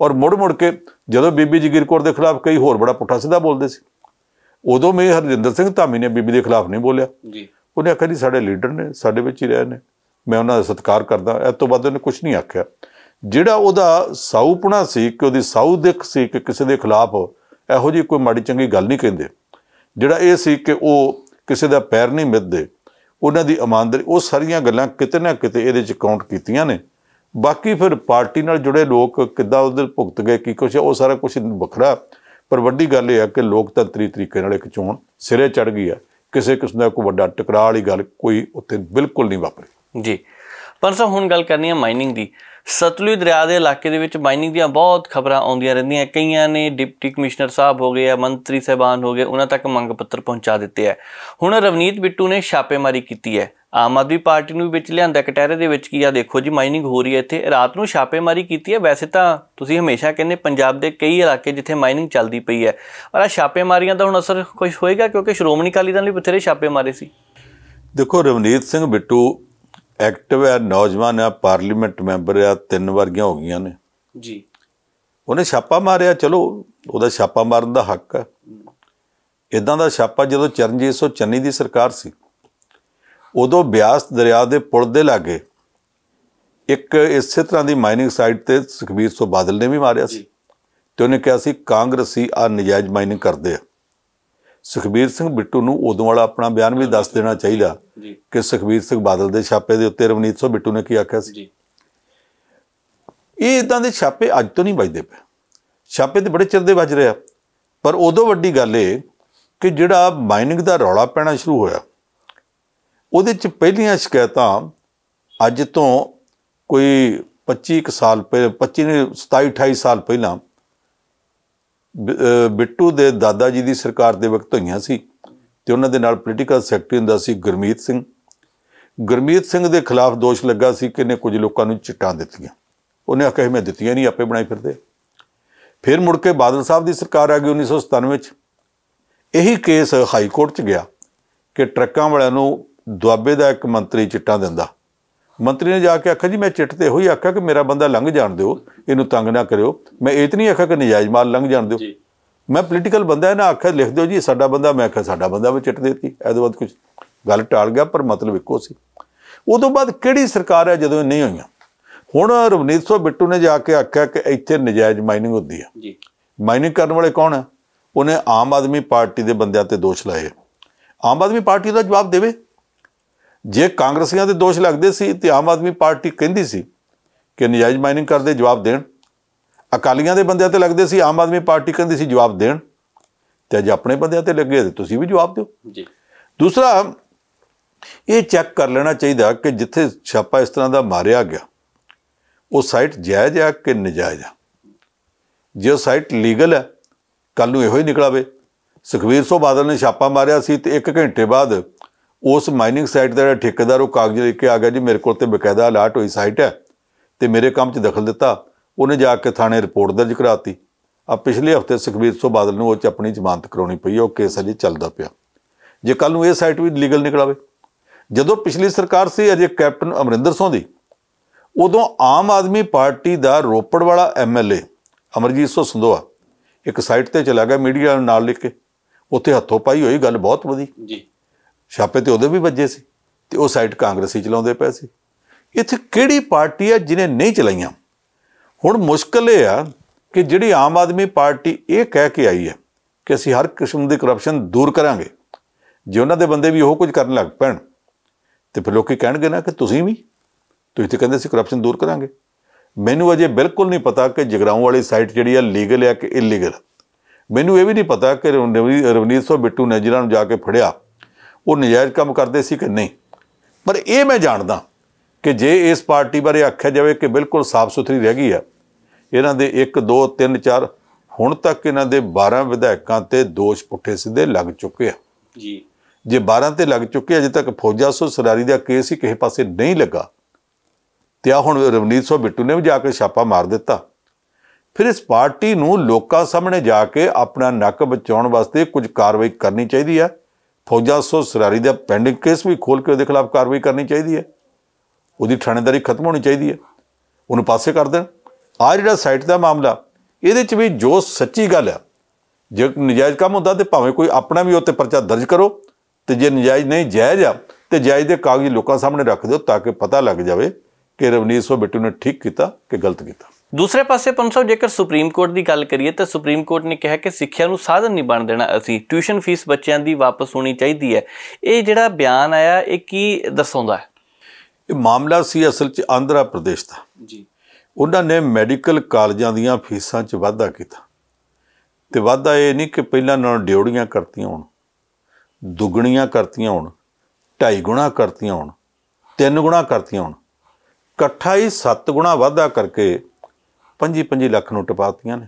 ਔਰ ਮੁੜ ਮੁੜ ਕੇ ਜਦੋਂ ਬੀਬੀ ਜਗੀਰ ਕੌਰ ਦੇ ਖਿਲਾਫ ਕਈ ਹੋਰ ਬੜਾ ਪੁੱਠਾ ਸਿੱਧਾ ਬੋਲਦੇ ਸੀ ਉਦੋਂ ਮੈਂ ਹਰਜਿੰਦਰ ਸਿੰਘ ਧਾਮੀ ਨੇ ਬੀਬੀ ਦੇ ਖਿਲਾਫ ਨਹੀਂ ਬੋਲਿਆ ਜੀ ਉਹਨੇ ਆਖਿਆ ਜੀ ਸਾਡੇ ਲੀਡਰ ਨੇ ਸਾਡੇ ਵਿੱਚ ਹੀ ਰਹੇ ਨੇ ਮੈਂ ਉਹਨਾਂ ਦਾ ਸਤਿਕਾਰ ਕਰਦਾ ਇਸ ਤੋਂ ਬਾਅਦ ਉਹਨੇ ਕੁਝ ਨਹੀਂ ਆਖਿਆ ਜਿਹੜਾ ਉਹਦਾ ਸਾਊਪਣਾ ਸੀ ਕਿ ਉਹਦੀ ਸਾਊ ਸੀ ਕਿ ਕਿਸੇ ਦੇ ਖਿਲਾਫ ਇਹੋ ਜੀ ਕੋਈ ਮਾੜੀ ਚੰਗੀ ਗੱਲ ਨਹੀਂ ਕਹਿੰਦੇ ਜਿਹੜਾ ਇਹ ਸੀ ਕਿ ਉਹ ਕਿਸੇ ਦਾ ਪੈਰ ਨਹੀਂ ਮਿੱਦਦੇ ਉਹਨਾਂ ਦੀ ਇਮਾਨਦਾਰੀ ਉਹ ਸਾਰੀਆਂ ਗੱਲਾਂ ਕਿਤੇ ਨਾ ਕਿਤੇ ਇਹਦੇ ਚ ਕਾਊਂਟ ਕੀਤੀਆਂ ਨੇ ਬਾਕੀ ਫਿਰ ਪਾਰਟੀ ਨਾਲ ਜੁੜੇ ਲੋਕ ਕਿੱਦਾਂ ਉਹਦੇ ਭੁਗਤ ਗਏ ਕੀ ਕੁਛ ਉਹ ਸਾਰਾ ਕੁਝ ਵੱਖਰਾ ਪਰ ਵੱਡੀ ਗੱਲ ਇਹ ਹੈ ਕਿ ਲੋਕਤੰਤਰੀ ਤਰੀਕੇ ਨਾਲ ਇੱਕ ਚੋਣ ਸਿਰੇ ਚੜ ਗਈ ਹੈ ਕਿਸੇ ਕਿਸਮ ਦਾ ਕੋਈ ਵੱਡਾ ਟਕਰਾਅ ਵਾਲੀ ਗੱਲ ਕੋਈ ਉੱਥੇ ਬਿਲਕੁਲ ਨਹੀਂ ਵਾਪਰੀ ਜੀ ਪਰ ਸਰ ਹੁਣ ਗੱਲ ਕਰਨੀ ਹੈ ਮਾਈਨਿੰਗ ਦੀ ਸਤਲੁਜ ਦਰਿਆ ਦੇ ਇਲਾਕੇ ਦੇ ਵਿੱਚ ਮਾਈਨਿੰਗ ਦੀਆਂ ਬਹੁਤ ਖਬਰਾਂ ਆਉਂਦੀਆਂ ਰਹਿੰਦੀਆਂ ਕਈਆਂ ਨੇ ਡਿਪਟੀ ਕਮਿਸ਼ਨਰ ਸਾਹਿਬ ਹੋ ਗਏ ਆ ਮੰਤਰੀ ਸਹਿਬਾਨ ਹੋ ਗਏ ਉਹਨਾਂ ਤੱਕ ਮੰਗ ਪੱਤਰ ਪਹੁੰਚਾ ਦਿੱਤੇ ਆ ਹੁਣ ਰਵਨੀਤ ਬਿੱਟੂ ਨੇ ਛਾਪੇਮਾਰੀ ਕੀਤੀ ਹੈ ਆਮ ਆਦਮੀ ਪਾਰਟੀ ਨੂੰ ਵਿੱਚ ਲਿਆਂਦਾ ਕਟਹਿਰੇ ਦੇ ਵਿੱਚ ਕੀ ਆ ਦੇਖੋ ਜੀ ਮਾਈਨਿੰਗ ਹੋ ਰਹੀ ਹੈ ਇੱਥੇ ਰਾਤ ਨੂੰ ਛਾਪੇਮਾਰੀ ਕੀਤੀ ਹੈ ਵੈਸੇ ਤਾਂ ਤੁਸੀਂ ਹਮੇਸ਼ਾ ਕਹਿੰਦੇ ਪੰਜਾਬ ਦੇ ਕਈ ਇਲਾਕੇ ਜਿੱਥੇ ਮਾਈਨਿੰਗ ਚੱਲਦੀ ਪਈ ਹੈ ਪਰ ਆ ਛਾਪੇਮਾਰੀਆਂ ਦਾ ਹੁਣ ਅਸਰ ਕੁਝ ਹੋਏਗਾ ਕਿਉਂਕਿ ਸ਼੍ਰੋਮਣੀ ਅਕਾਲੀ ਦਲ ਵੀ ਬਥੇਰੇ ਛਾਪੇਮਾਰੇ ਸੀ ਦੇਖੋ ਰਵਨੀਤ ਸਿੰਘ ਬਿੱਟੂ ਐਕਟਿਵ ਹੈ ਨੌਜਵਾਨ ਹੈ ਪਾਰਲੀਮੈਂਟ ਮੈਂਬਰ ਹੈ ਤਿੰਨ ਵਰਗੀਆਂ ਹੋ ਗਈਆਂ ਨੇ ਜੀ ਉਹਨੇ ਛਾਪਾ ਮਾਰਿਆ ਚਲੋ ਉਹਦਾ ਛਾਪਾ ਮਾਰਨ ਦਾ ਹੱਕ ਹੈ ਇਦਾਂ ਦਾ ਛਾਪਾ ਜਦੋਂ ਚਰਨਜੀਤ ਸੋ ਚੰਨੀ ਦੀ ਸਰਕਾਰ ਸੀ ਉਦੋਂ ਬਿਆਸ ਦਰਿਆ ਦੇ ਪੁਲ ਦੇ ਲਾਗੇ ਇੱਕ ਇਸੇ ਤਰ੍ਹਾਂ ਦੀ ਮਾਈਨਿੰਗ ਸਾਈਟ ਤੇ ਸੁਖਬੀਰ ਸੋ ਬਾਦਲ ਨੇ ਵੀ ਮਾਰਿਆ ਸੀ ਤੇ ਉਹਨੇ ਕਿਹਾ ਸੀ ਕਾਂਗਰਸੀ ਆ ਨਜਾਇਜ਼ ਮਾਈਨਿੰਗ ਕਰਦੇ ਆ ਸੁਖਬੀਰ ਸਿੰਘ ਬਿੱਟੂ ਨੂੰ ਉਦੋਂ ਵਾਲਾ ਆਪਣਾ ਬਿਆਨ ਵੀ ਦੱਸ ਦੇਣਾ ਚਾਹੀਦਾ ਕਿ ਸੁਖਬੀਰ ਸਿੰਘ ਬਾਦਲ ਦੇ ਛਾਪੇ ਦੇ ਉੱਤੇ ਰਵਨੀਤ ਸਿੰਘ ਬਿੱਟੂ ਨੇ ਕੀ ਆਖਿਆ ਸੀ ਇਹ ਇਦਾਂ ਦੇ ਛਾਪੇ ਅੱਜ ਤੋਂ ਨਹੀਂ ਵੱਜਦੇ ਪਏ ਛਾਪੇ ਤੇ ਬੜੇ ਚਿਰ ਦੇ ਵੱਜ ਰਿਹਾ ਪਰ ਉਦੋਂ ਵੱਡੀ ਗੱਲ ਇਹ ਕਿ ਜਿਹੜਾ ਮਾਈਨਿੰਗ ਦਾ ਰੌਲਾ ਪੈਣਾ ਸ਼ੁਰੂ ਹੋਇਆ ਉਹਦੇ ਚ ਪਹਿਲੀਆਂ ਸ਼ਿਕਾਇਤਾਂ ਅੱਜ ਤੋਂ ਕੋਈ 25 ਸਾਲ ਪਹਿਲੇ 25 ਨੇ 27 28 ਸਾਲ ਪਹਿਲਾਂ ਬਿੱਟੂ ਦੇ ਦਾਦਾ ਜੀ ਦੀ ਸਰਕਾਰ ਦੇ ਵਕਤ ਹੋਈਆਂ ਸੀ ਤੇ ਉਹਨਾਂ ਦੇ ਨਾਲ ਪੋਲੀਟੀਕਲ ਸੈਕਟਰੀ ਹੁੰਦਾ ਸੀ ਗੁਰਮੀਤ ਸਿੰਘ ਗੁਰਮੀਤ ਸਿੰਘ ਦੇ ਖਿਲਾਫ ਦੋਸ਼ ਲੱਗਾ ਸੀ ਕਿ ਨੇ ਕੁਝ ਲੋਕਾਂ ਨੂੰ ਚਿੱਟਾਂ ਦਿੱਤੀਆਂ ਉਹਨੇ ਆਖਿਆ ਮੈਂ ਦਿੱਤੀਆਂ ਨਹੀਂ ਆਪੇ ਬਣਾਈ ਫਿਰਦੇ ਫਿਰ ਮੁੜ ਕੇ ਬਾਦਲ ਸਾਹਿਬ ਦੀ ਸਰਕਾਰ ਆ ਗਈ 1997 ਵਿੱਚ ਇਹੀ ਕੇਸ ਹਾਈ ਕੋਰਟ 'ਚ ਗਿਆ ਕਿ ਟਰੱਕਾਂ ਵਾਲਿਆਂ ਨੂੰ ਦੁਆਬੇ ਦਾ ਇੱਕ ਮੰਤਰੀ ਚਿੱਟਾਂ ਦਿੰਦਾ ਮੰਤਰੀ ਨੇ ਜਾ ਕੇ ਆਖਿਆ ਜੀ ਮੈਂ ਚਿੱਠ ਤੇ ਹੋਈ ਆਖਿਆ ਕਿ ਮੇਰਾ ਬੰਦਾ ਲੰਘ ਜਾਣ ਦਿਓ ਇਹਨੂੰ ਤੰਗ ਨਾ ਕਰਿਓ ਮੈਂ ਇਹ ਆਖਿਆ ਕਿ ਨਜਾਇਜ਼ ਮਾਲ ਲੰਘ ਜਾਣ ਦਿਓ ਮੈਂ ਪੋਲੀਟੀਕਲ ਬੰਦਾ ਹੈ ਨਾ ਆਖਿਆ ਲਿਖ ਦਿਓ ਜੀ ਸਾਡਾ ਬੰਦਾ ਮੈਂ ਆਖਿਆ ਸਾਡਾ ਬੰਦਾ ਵੀ ਚਿੱਠ ਦੇਤੀ ਐਦੋਂ ਬਾਅਦ ਕੁਝ ਗੱਲ ਟਾਲ ਗਿਆ ਪਰ ਮਤਲਬ ਇੱਕੋ ਸੀ ਉਦੋਂ ਬਾਅਦ ਕਿਹੜੀ ਸਰਕਾਰ ਹੈ ਜਦੋਂ ਨਹੀਂ ਹੋਈਆਂ ਹੁਣ ਰਵਨੀਤ ਸੋ ਬਿੱਟੂ ਨੇ ਜਾ ਕੇ ਆਖਿਆ ਕਿ ਇੱਥੇ ਨਜਾਇਜ਼ ਮਾਈਨਿੰਗ ਹੁੰਦੀ ਹੈ ਜੀ ਮਾਈਨਿੰਗ ਕਰਨ ਵਾਲੇ ਕੌਣ ਹੈ ਉਹਨੇ ਆਮ ਆਦਮੀ ਪਾਰਟੀ ਦੇ ਬੰਦਿਆਂ ਤੇ ਦੋਸ਼ ਲਾਏ ਆਮ ਆਦਮੀ ਪਾਰਟੀ ਦਾ ਜਵਾਬ ਦੇਵੇ ਜੇ ਕਾਂਗਰਸੀਆਂ ਦੇ ਦੋਸ਼ ਲੱਗਦੇ ਸੀ ਤੇ ਆਮ ਆਦਮੀ ਪਾਰਟੀ ਕਹਿੰਦੀ ਸੀ ਕਿ ਨਜਾਇਜ਼ ਮਾਈਨਿੰਗ ਕਰਦੇ ਜਵਾਬ ਦੇਣ ਅਕਾਲੀਆਂ ਦੇ ਬੰਦਿਆਂ ਤੇ ਲੱਗਦੇ ਸੀ ਆਮ ਆਦਮੀ ਪਾਰਟੀ ਕਹਿੰਦੀ ਸੀ ਜਵਾਬ ਦੇਣ ਤੇ ਅੱਜ ਆਪਣੇ ਬੰਦਿਆਂ ਤੇ ਲੱਗੇ ਤੇ ਤੁਸੀਂ ਵੀ ਜਵਾਬ ਦਿਓ ਜੀ ਦੂਸਰਾ ਇਹ ਚੈੱਕ ਕਰ ਲੈਣਾ ਚਾਹੀਦਾ ਕਿ ਜਿੱਥੇ ਛਾਪਾ ਇਸ ਤਰ੍ਹਾਂ ਦਾ ਮਾਰਿਆ ਗਿਆ ਉਹ ਸਾਈਟ ਜਾਇਜ਼ ਆ ਕਿ ਨਜਾਇਜ਼ ਆ ਜੇ ਉਹ ਸਾਈਟ ਲੀਗਲ ਹੈ ਕੱਲ ਨੂੰ ਇਹੋ ਹੀ ਨਿਕਲਾਵੇ ਸੁਖਵੀਰ ਸੋ ਬਾਦਲ ਨੇ ਛਾਪਾ ਮਾਰਿਆ ਸੀ ਤੇ 1 ਘੰਟੇ ਬਾਅਦ ਉਸ ਮਾਈਨਿੰਗ ਸਾਈਟ ਦਾ ਜਿਹੜਾ ਠੇਕੇਦਾਰ ਉਹ ਕਾਗਜ਼ ਲੈ ਕੇ ਆ ਗਿਆ ਜੀ ਮੇਰੇ ਕੋਲ ਤੇ ਬਕਾਇਦਾ ਅਲਰਟ ਹੋਈ ਸਾਈਟ ਹੈ ਤੇ ਮੇਰੇ ਕੰਮ 'ਚ ਦਖਲ ਦਿੱਤਾ ਉਹਨੇ ਜਾ ਕੇ ਥਾਣੇ ਰਿਪੋਰਟ ਦਰਜ ਕਰਾਤੀ ਆ ਪਿਛਲੇ ਹਫਤੇ ਸੁਖਬੀਰ ਸੋ ਬਾਦਲ ਨੂੰ ਉਹ 'ਚ ਆਪਣੀ ਜ਼ਮਾਨਤ ਕਰਾਉਣੀ ਪਈ ਉਹ ਕੇਸ ਅਜੇ ਚੱਲਦਾ ਪਿਆ ਜੇ ਕੱਲ ਨੂੰ ਇਹ ਸਾਈਟ ਵੀ ਲੀਗਲ ਨਿਕਲਾਵੇ ਜਦੋਂ ਪਿਛਲੀ ਸਰਕਾਰ ਸੀ ਅਜੇ ਕੈਪਟਨ ਅਮਰਿੰਦਰ ਸਿੰਘ ਦੀ ਉਦੋਂ ਆਮ ਆਦਮੀ ਪਾਰਟੀ ਦਾ ਰੋਪੜ ਵਾਲਾ ਐਮਐਲਏ ਅਮਰਜੀਤ ਸੋ ਸੰਧੋਆ ਇੱਕ ਸਾਈਟ ਤੇ ਚਲਾ ਗਿਆ ਮੀਡੀਆ ਨਾਲ ਲਿਖ ਕੇ ਉੱਥੇ ਹੱਥੋਂ ਪਾਈ ਹੋਈ ਗੱਲ ਬਹੁਤ ਵਧੀ ਜੀ ਛਾਪੇ ਤੇ ਉਹਦੇ ਵੀ ਵੱਜੇ ਸੀ ਤੇ ਉਹ ਸਾਈਟ ਕਾਂਗਰਸੀ ਚਲਾਉਂਦੇ ਪਏ ਸੀ ਇੱਥੇ ਕਿਹੜੀ ਪਾਰਟੀ ਆ ਜਿਨੇ ਨਹੀਂ ਚਲਾਈਆਂ ਹੁਣ ਮੁਸ਼ਕਲ ਇਹ ਆ ਕਿ ਜਿਹੜੀ ਆਮ ਆਦਮੀ ਪਾਰਟੀ ਇਹ ਕਹਿ ਕੇ ਆਈ ਹੈ ਕਿ ਅਸੀਂ ਹਰ ਕਿਸਮ ਦੀ ਕਰਪਸ਼ਨ ਦੂਰ ਕਰਾਂਗੇ ਜੇ ਉਹਨਾਂ ਦੇ ਬੰਦੇ ਵੀ ਉਹ ਕੁਝ ਕਰਨ ਲੱਗ ਪੈਣ ਤੇ ਫਿਰ ਲੋਕੀ ਕਹਿਣਗੇ ਨਾ ਕਿ ਤੁਸੀਂ ਵੀ ਤੁਸੀਂ ਤੇ ਕਹਿੰਦੇ ਸੀ ਕਰਪਸ਼ਨ ਦੂਰ ਕਰਾਂਗੇ ਮੈਨੂੰ ਅਜੇ ਬਿਲਕੁਲ ਨਹੀਂ ਪਤਾ ਕਿ ਜਗਰਾਉਂ ਵਾਲੀ ਸਾਈਟ ਜਿਹੜੀ ਆ ਲੀਗਲ ਆ ਕਿ ਇਲੀਗਲ ਮੈਨੂੰ ਇਹ ਵੀ ਨਹੀਂ ਪਤਾ ਕਿ ਰਵਨੀਤ ਸੋ ਬਿੱਟੂ ਨੇ ਜਿਨ੍ਹਾਂ ਨੂੰ ਜਾ ਕੇ ਫੜਿਆ ਉਹ ਨਜਾਇਜ਼ ਕੰਮ ਕਰਦੇ ਸੀ ਕਿ ਨਹੀਂ ਪਰ ਇਹ ਮੈਂ ਜਾਣਦਾ ਕਿ ਜੇ ਇਸ ਪਾਰਟੀ ਬਾਰੇ ਆਖਿਆ ਜਾਵੇ ਕਿ ਬਿਲਕੁਲ ਸਾਫ਼ ਸੁਥਰੀ ਰਹਿ ਗਈ ਹੈ ਇਹਨਾਂ ਦੇ 1 2 3 4 ਹੁਣ ਤੱਕ ਇਹਨਾਂ ਦੇ 12 ਵਿਧਾਇਕਾਂ ਤੇ ਦੋਸ਼ ਪੁੱਠੇ ਸਿੱਧੇ ਲੱਗ ਚੁੱਕੇ ਆ ਜੀ ਜੇ 12 ਤੇ ਲੱਗ ਚੁੱਕੇ ਅਜੇ ਤੱਕ ਫੌਜਾ ਸੋ ਸਰਾਰੀ ਦਾ ਕੇਸ ਹੀ ਕਿਸੇ ਪਾਸੇ ਨਹੀਂ ਲੱਗਾ ਤੇ ਆ ਹੁਣ ਰਵਨੀਤ ਸੋ ਬਿੱਟੂ ਨੇ ਵੀ ਜਾ ਕੇ ਛਾਪਾ ਮਾਰ ਦਿੱਤਾ ਫਿਰ ਇਸ ਪਾਰਟੀ ਨੂੰ ਲੋਕਾਂ ਸਾਹਮਣੇ ਜਾ ਕੇ ਆਪਣਾ ਨੱਕ ਬਚਾਉਣ ਵਾਸਤੇ ਕੁਝ ਕਾਰਵਾਈ ਕਰਨੀ ਚਾਹੀਦੀ ਆ ਫੌਜਾਂ ਸੋ ਸਰਾਰੀ ਦਾ ਪੈਂਡਿੰਗ ਕੇਸ ਵੀ ਖੋਲ ਕੇ ਉਹਦੇ ਖਿਲਾਫ ਕਾਰਵਾਈ ਕਰਨੀ ਚਾਹੀਦੀ ਹੈ ਉਹਦੀ ਥਾਣੇਦਾਰੀ ਖਤਮ ਹੋਣੀ ਚਾਹੀਦੀ ਹੈ ਉਹਨੂੰ ਪਾਸੇ ਕਰ ਦੇਣ ਆ ਜਿਹੜਾ ਸਾਈਟ ਦਾ ਮਾਮਲਾ ਇਹਦੇ ਚ ਵੀ ਜੋ ਸੱਚੀ ਗੱਲ ਹੈ ਜੇ ਨਜਾਇਜ਼ ਕੰਮ ਹੁੰਦਾ ਤੇ ਭਾਵੇਂ ਕੋਈ ਆਪਣਾ ਵੀ ਉੱਤੇ ਪਰਚਾ ਦਰਜ ਕਰੋ ਤੇ ਜੇ ਨਜਾਇਜ਼ ਨਹੀਂ ਜਾਇਜ਼ ਆ ਤੇ ਜਾਇਜ਼ ਦੇ ਕਾਗਜ਼ ਲੋਕਾਂ ਸਾਹਮਣੇ ਰੱਖ ਦਿਓ ਤਾਂ ਕਿ ਪਤਾ ਲੱਗ ਜਾਵੇ ਕਿ ਰਵਨੀਤ ਸੋ ਬਿੱਟੂ ਨੇ ਠੀਕ ਕੀਤਾ ਕਿ ਗਲਤ ਕੀਤਾ ਦੂਸਰੇ ਪਾਸੇ ਪੰਨ ਸਾਹਿਬ ਜੇਕਰ ਸੁਪਰੀਮ ਕੋਰਟ ਦੀ ਗੱਲ ਕਰੀਏ ਤਾਂ ਸੁਪਰੀਮ ਕੋਰਟ ਨੇ ਕਿਹਾ ਕਿ ਸਿੱਖਿਆ ਨੂੰ ਸਾਧਨ ਨਹੀਂ ਬਣ ਦੇਣਾ ਅਸੀਂ ਟਿਊਸ਼ਨ ਫੀਸ ਬੱਚਿਆਂ ਦੀ ਵਾਪਸ ਹੋਣੀ ਚਾਹੀਦੀ ਹੈ ਇਹ ਜਿਹੜਾ ਬਿਆਨ ਆਇਆ ਇਹ ਕੀ ਦੱਸਉਂਦਾ ਹੈ ਇਹ ਮਾਮਲਾ ਸੀ ਅਸਲ 'ਚ ਆਂਧਰਾ ਪ੍ਰਦੇਸ਼ ਦਾ ਜੀ ਉਹਨਾਂ ਨੇ ਮੈਡੀਕਲ ਕਾਲਜਾਂ ਦੀਆਂ ਫੀਸਾਂ 'ਚ ਵਾਧਾ ਕੀਤਾ ਤੇ ਵਾਧਾ ਇਹ ਨਹੀਂ ਕਿ ਪਹਿਲਾਂ ਨਾਲੋਂ ਡਿਉੜੀਆਂ ਕਰਤੀਆਂ ਹੋਣ ਦੁੱਗਣੀਆਂ ਕਰਤੀਆਂ ਹੋਣ ਢਾਈ ਗੁਣਾ ਕਰਤੀਆਂ ਹੋਣ ਤਿੰਨ ਗੁਣਾ ਕਰਤੀਆਂ ਹੋਣ ਇਕੱਠਾ ਹੀ 7 ਗੁਣਾ ਵਾਧਾ ਕਰਕੇ ਪੰਜੀ-ਪੰਜੀ ਲੱਖ ਨੂੰ ਟਪਾਤੀਆਂ ਨੇ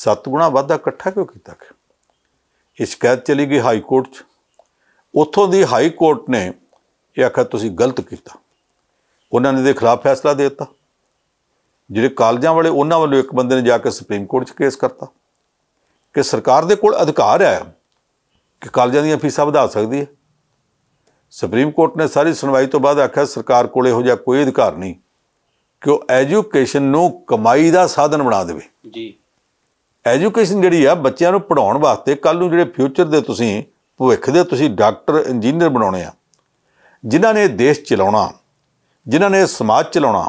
ਸੱਤ ਗੁਣਾ ਵਾਧਾ ਇਕੱਠਾ ਕਿਉਂ ਕੀਤਾ ਇਹ ਸ਼ਿਕਾਇਤ ਚਲੀ ਗਈ ਹਾਈ ਕੋਰਟ 'ਚ ਉੱਥੋਂ ਦੀ ਹਾਈ ਕੋਰਟ ਨੇ ਇਹ ਆਖਿਆ ਤੁਸੀਂ ਗਲਤ ਕੀਤਾ ਉਹਨਾਂ ਨੇ ਦੇ ਖਿਲਾਫ ਫੈਸਲਾ ਦੇ ਦਿੱਤਾ ਜਿਹੜੇ ਕਾਲਜਾਂ ਵਾਲੇ ਉਹਨਾਂ ਵੱਲੋਂ ਇੱਕ ਬੰਦੇ ਨੇ ਜਾ ਕੇ ਸੁਪਰੀਮ ਕੋਰਟ 'ਚ ਕੇਸ ਕਰਤਾ ਕਿ ਸਰਕਾਰ ਦੇ ਕੋਲ ਅਧਿਕਾਰ ਹੈ ਕਿ ਕਾਲਜਾਂ ਦੀਆਂ ਫੀਸਾਂ ਵਧਾ ਸਕਦੀ ਹੈ ਸੁਪਰੀਮ ਕੋਰਟ ਨੇ ਸਾਰੀ ਸੁਣਵਾਈ ਤੋਂ ਬਾਅਦ ਆਖਿਆ ਸਰਕਾਰ ਕੋਲ ਇਹੋ ਜਿਹਾ ਕੋਈ ਅਧਿਕਾਰ ਨਹੀਂ ਕਿ ਉਹ ਐਜੂਕੇਸ਼ਨ ਨੂੰ ਕਮਾਈ ਦਾ ਸਾਧਨ ਬਣਾ ਦੇਵੇ ਜੀ ਐਜੂਕੇਸ਼ਨ ਜਿਹੜੀ ਆ ਬੱਚਿਆਂ ਨੂੰ ਪੜਾਉਣ ਵਾਸਤੇ ਕੱਲ ਨੂੰ ਜਿਹੜੇ ਫਿਊਚਰ ਦੇ ਤੁਸੀਂ ਭਵਿੱਖ ਦੇ ਤੁਸੀਂ ਡਾਕਟਰ ਇੰਜੀਨੀਅਰ ਬਣਾਉਣੇ ਆ ਜਿਨ੍ਹਾਂ ਨੇ ਦੇਸ਼ ਚਲਾਉਣਾ ਜਿਨ੍ਹਾਂ ਨੇ ਸਮਾਜ ਚਲਾਉਣਾ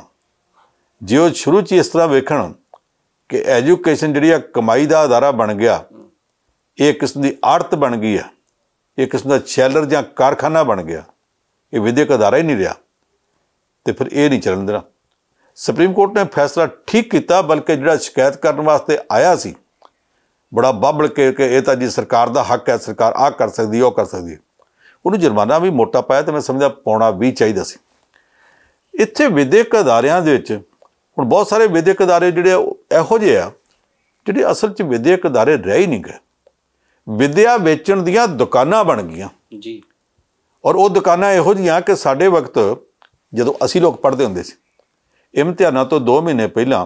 ਜੇ ਉਹ ਸ਼ੁਰੂ 'ਚ ਇਸ ਤਰ੍ਹਾਂ ਵੇਖਣ ਕਿ ਐਜੂਕੇਸ਼ਨ ਜਿਹੜੀ ਆ ਕਮਾਈ ਦਾ ਆਧਾਰਾ ਬਣ ਗਿਆ ਇਹ ਕਿਸਮ ਦੀ ਆੜਤ ਬਣ ਗਈ ਆ ਇਹ ਕਿਸਮ ਦਾ ਚੈਲਰ ਜਾਂ ਕਾਰਖਾਨਾ ਬਣ ਗਿਆ ਇਹ ਵਿਦਿਅਕ ਅਦਾਰਾ ਹੀ ਨਹੀਂ ਰਿਹਾ ਤੇ ਫਿਰ ਇਹ ਨਹੀਂ ਚੱਲਣ ਦੇਣਾ ਸੁਪਰੀਮ ਕੋਰਟ ਨੇ ਫੈਸਲਾ ਠੀਕ ਕੀਤਾ ਬਲਕਿ ਜਿਹੜਾ ਸ਼ਿਕਾਇਤ ਕਰਨ ਵਾਸਤੇ ਆਇਆ ਸੀ ਬੜਾ ਬਾਬਲ ਕੇ ਕਿ ਇਹ ਤਾਂ ਜੀ ਸਰਕਾਰ ਦਾ ਹੱਕ ਹੈ ਸਰਕਾਰ ਆ ਕਰ ਸਕਦੀ ਹੈ ਉਹ ਕਰ ਸਕਦੀ ਹੈ ਉਹਨੂੰ ਜੁਰਮਾਨਾ ਵੀ ਮੋਟਾ ਪਾਇਆ ਤੇ ਮੈਂ ਸਮਝਦਾ ਪਾਉਣਾ ਵੀ ਚਾਹੀਦਾ ਸੀ ਇੱਥੇ ਵਿਦਿਅਕ ਅਦਾਰਿਆਂ ਦੇ ਵਿੱਚ ਹੁਣ ਬਹੁਤ ਸਾਰੇ ਵਿਦਿਅਕ ਅਦਾਰੇ ਜਿਹੜੇ ਇਹੋ ਜਿਹੇ ਆ ਜਿਹੜੇ ਅਸਲ 'ਚ ਵਿਦਿਅਕ ਅਦਾਰੇ ਰਹਿ ਹੀ ਨਹੀਂ ਗਏ ਵਿਦਿਆ ਵੇਚਣ ਦੀਆਂ ਦੁਕਾਨਾਂ ਬਣ ਗਈਆਂ ਜੀ ਔਰ ਉਹ ਦੁਕਾਨਾਂ ਇਹੋ ਜਿਹੀਆਂ ਕਿ ਸਾਡੇ ਵਕਤ ਜਦੋਂ ਅਸੀਂ ਲੋਕ ਪੜ੍ਹਦੇ ਹੁੰਦੇ ਸੀ ਇਮਤਿਹਾਨਾਂ ਤੋਂ 2 ਮਹੀਨੇ ਪਹਿਲਾਂ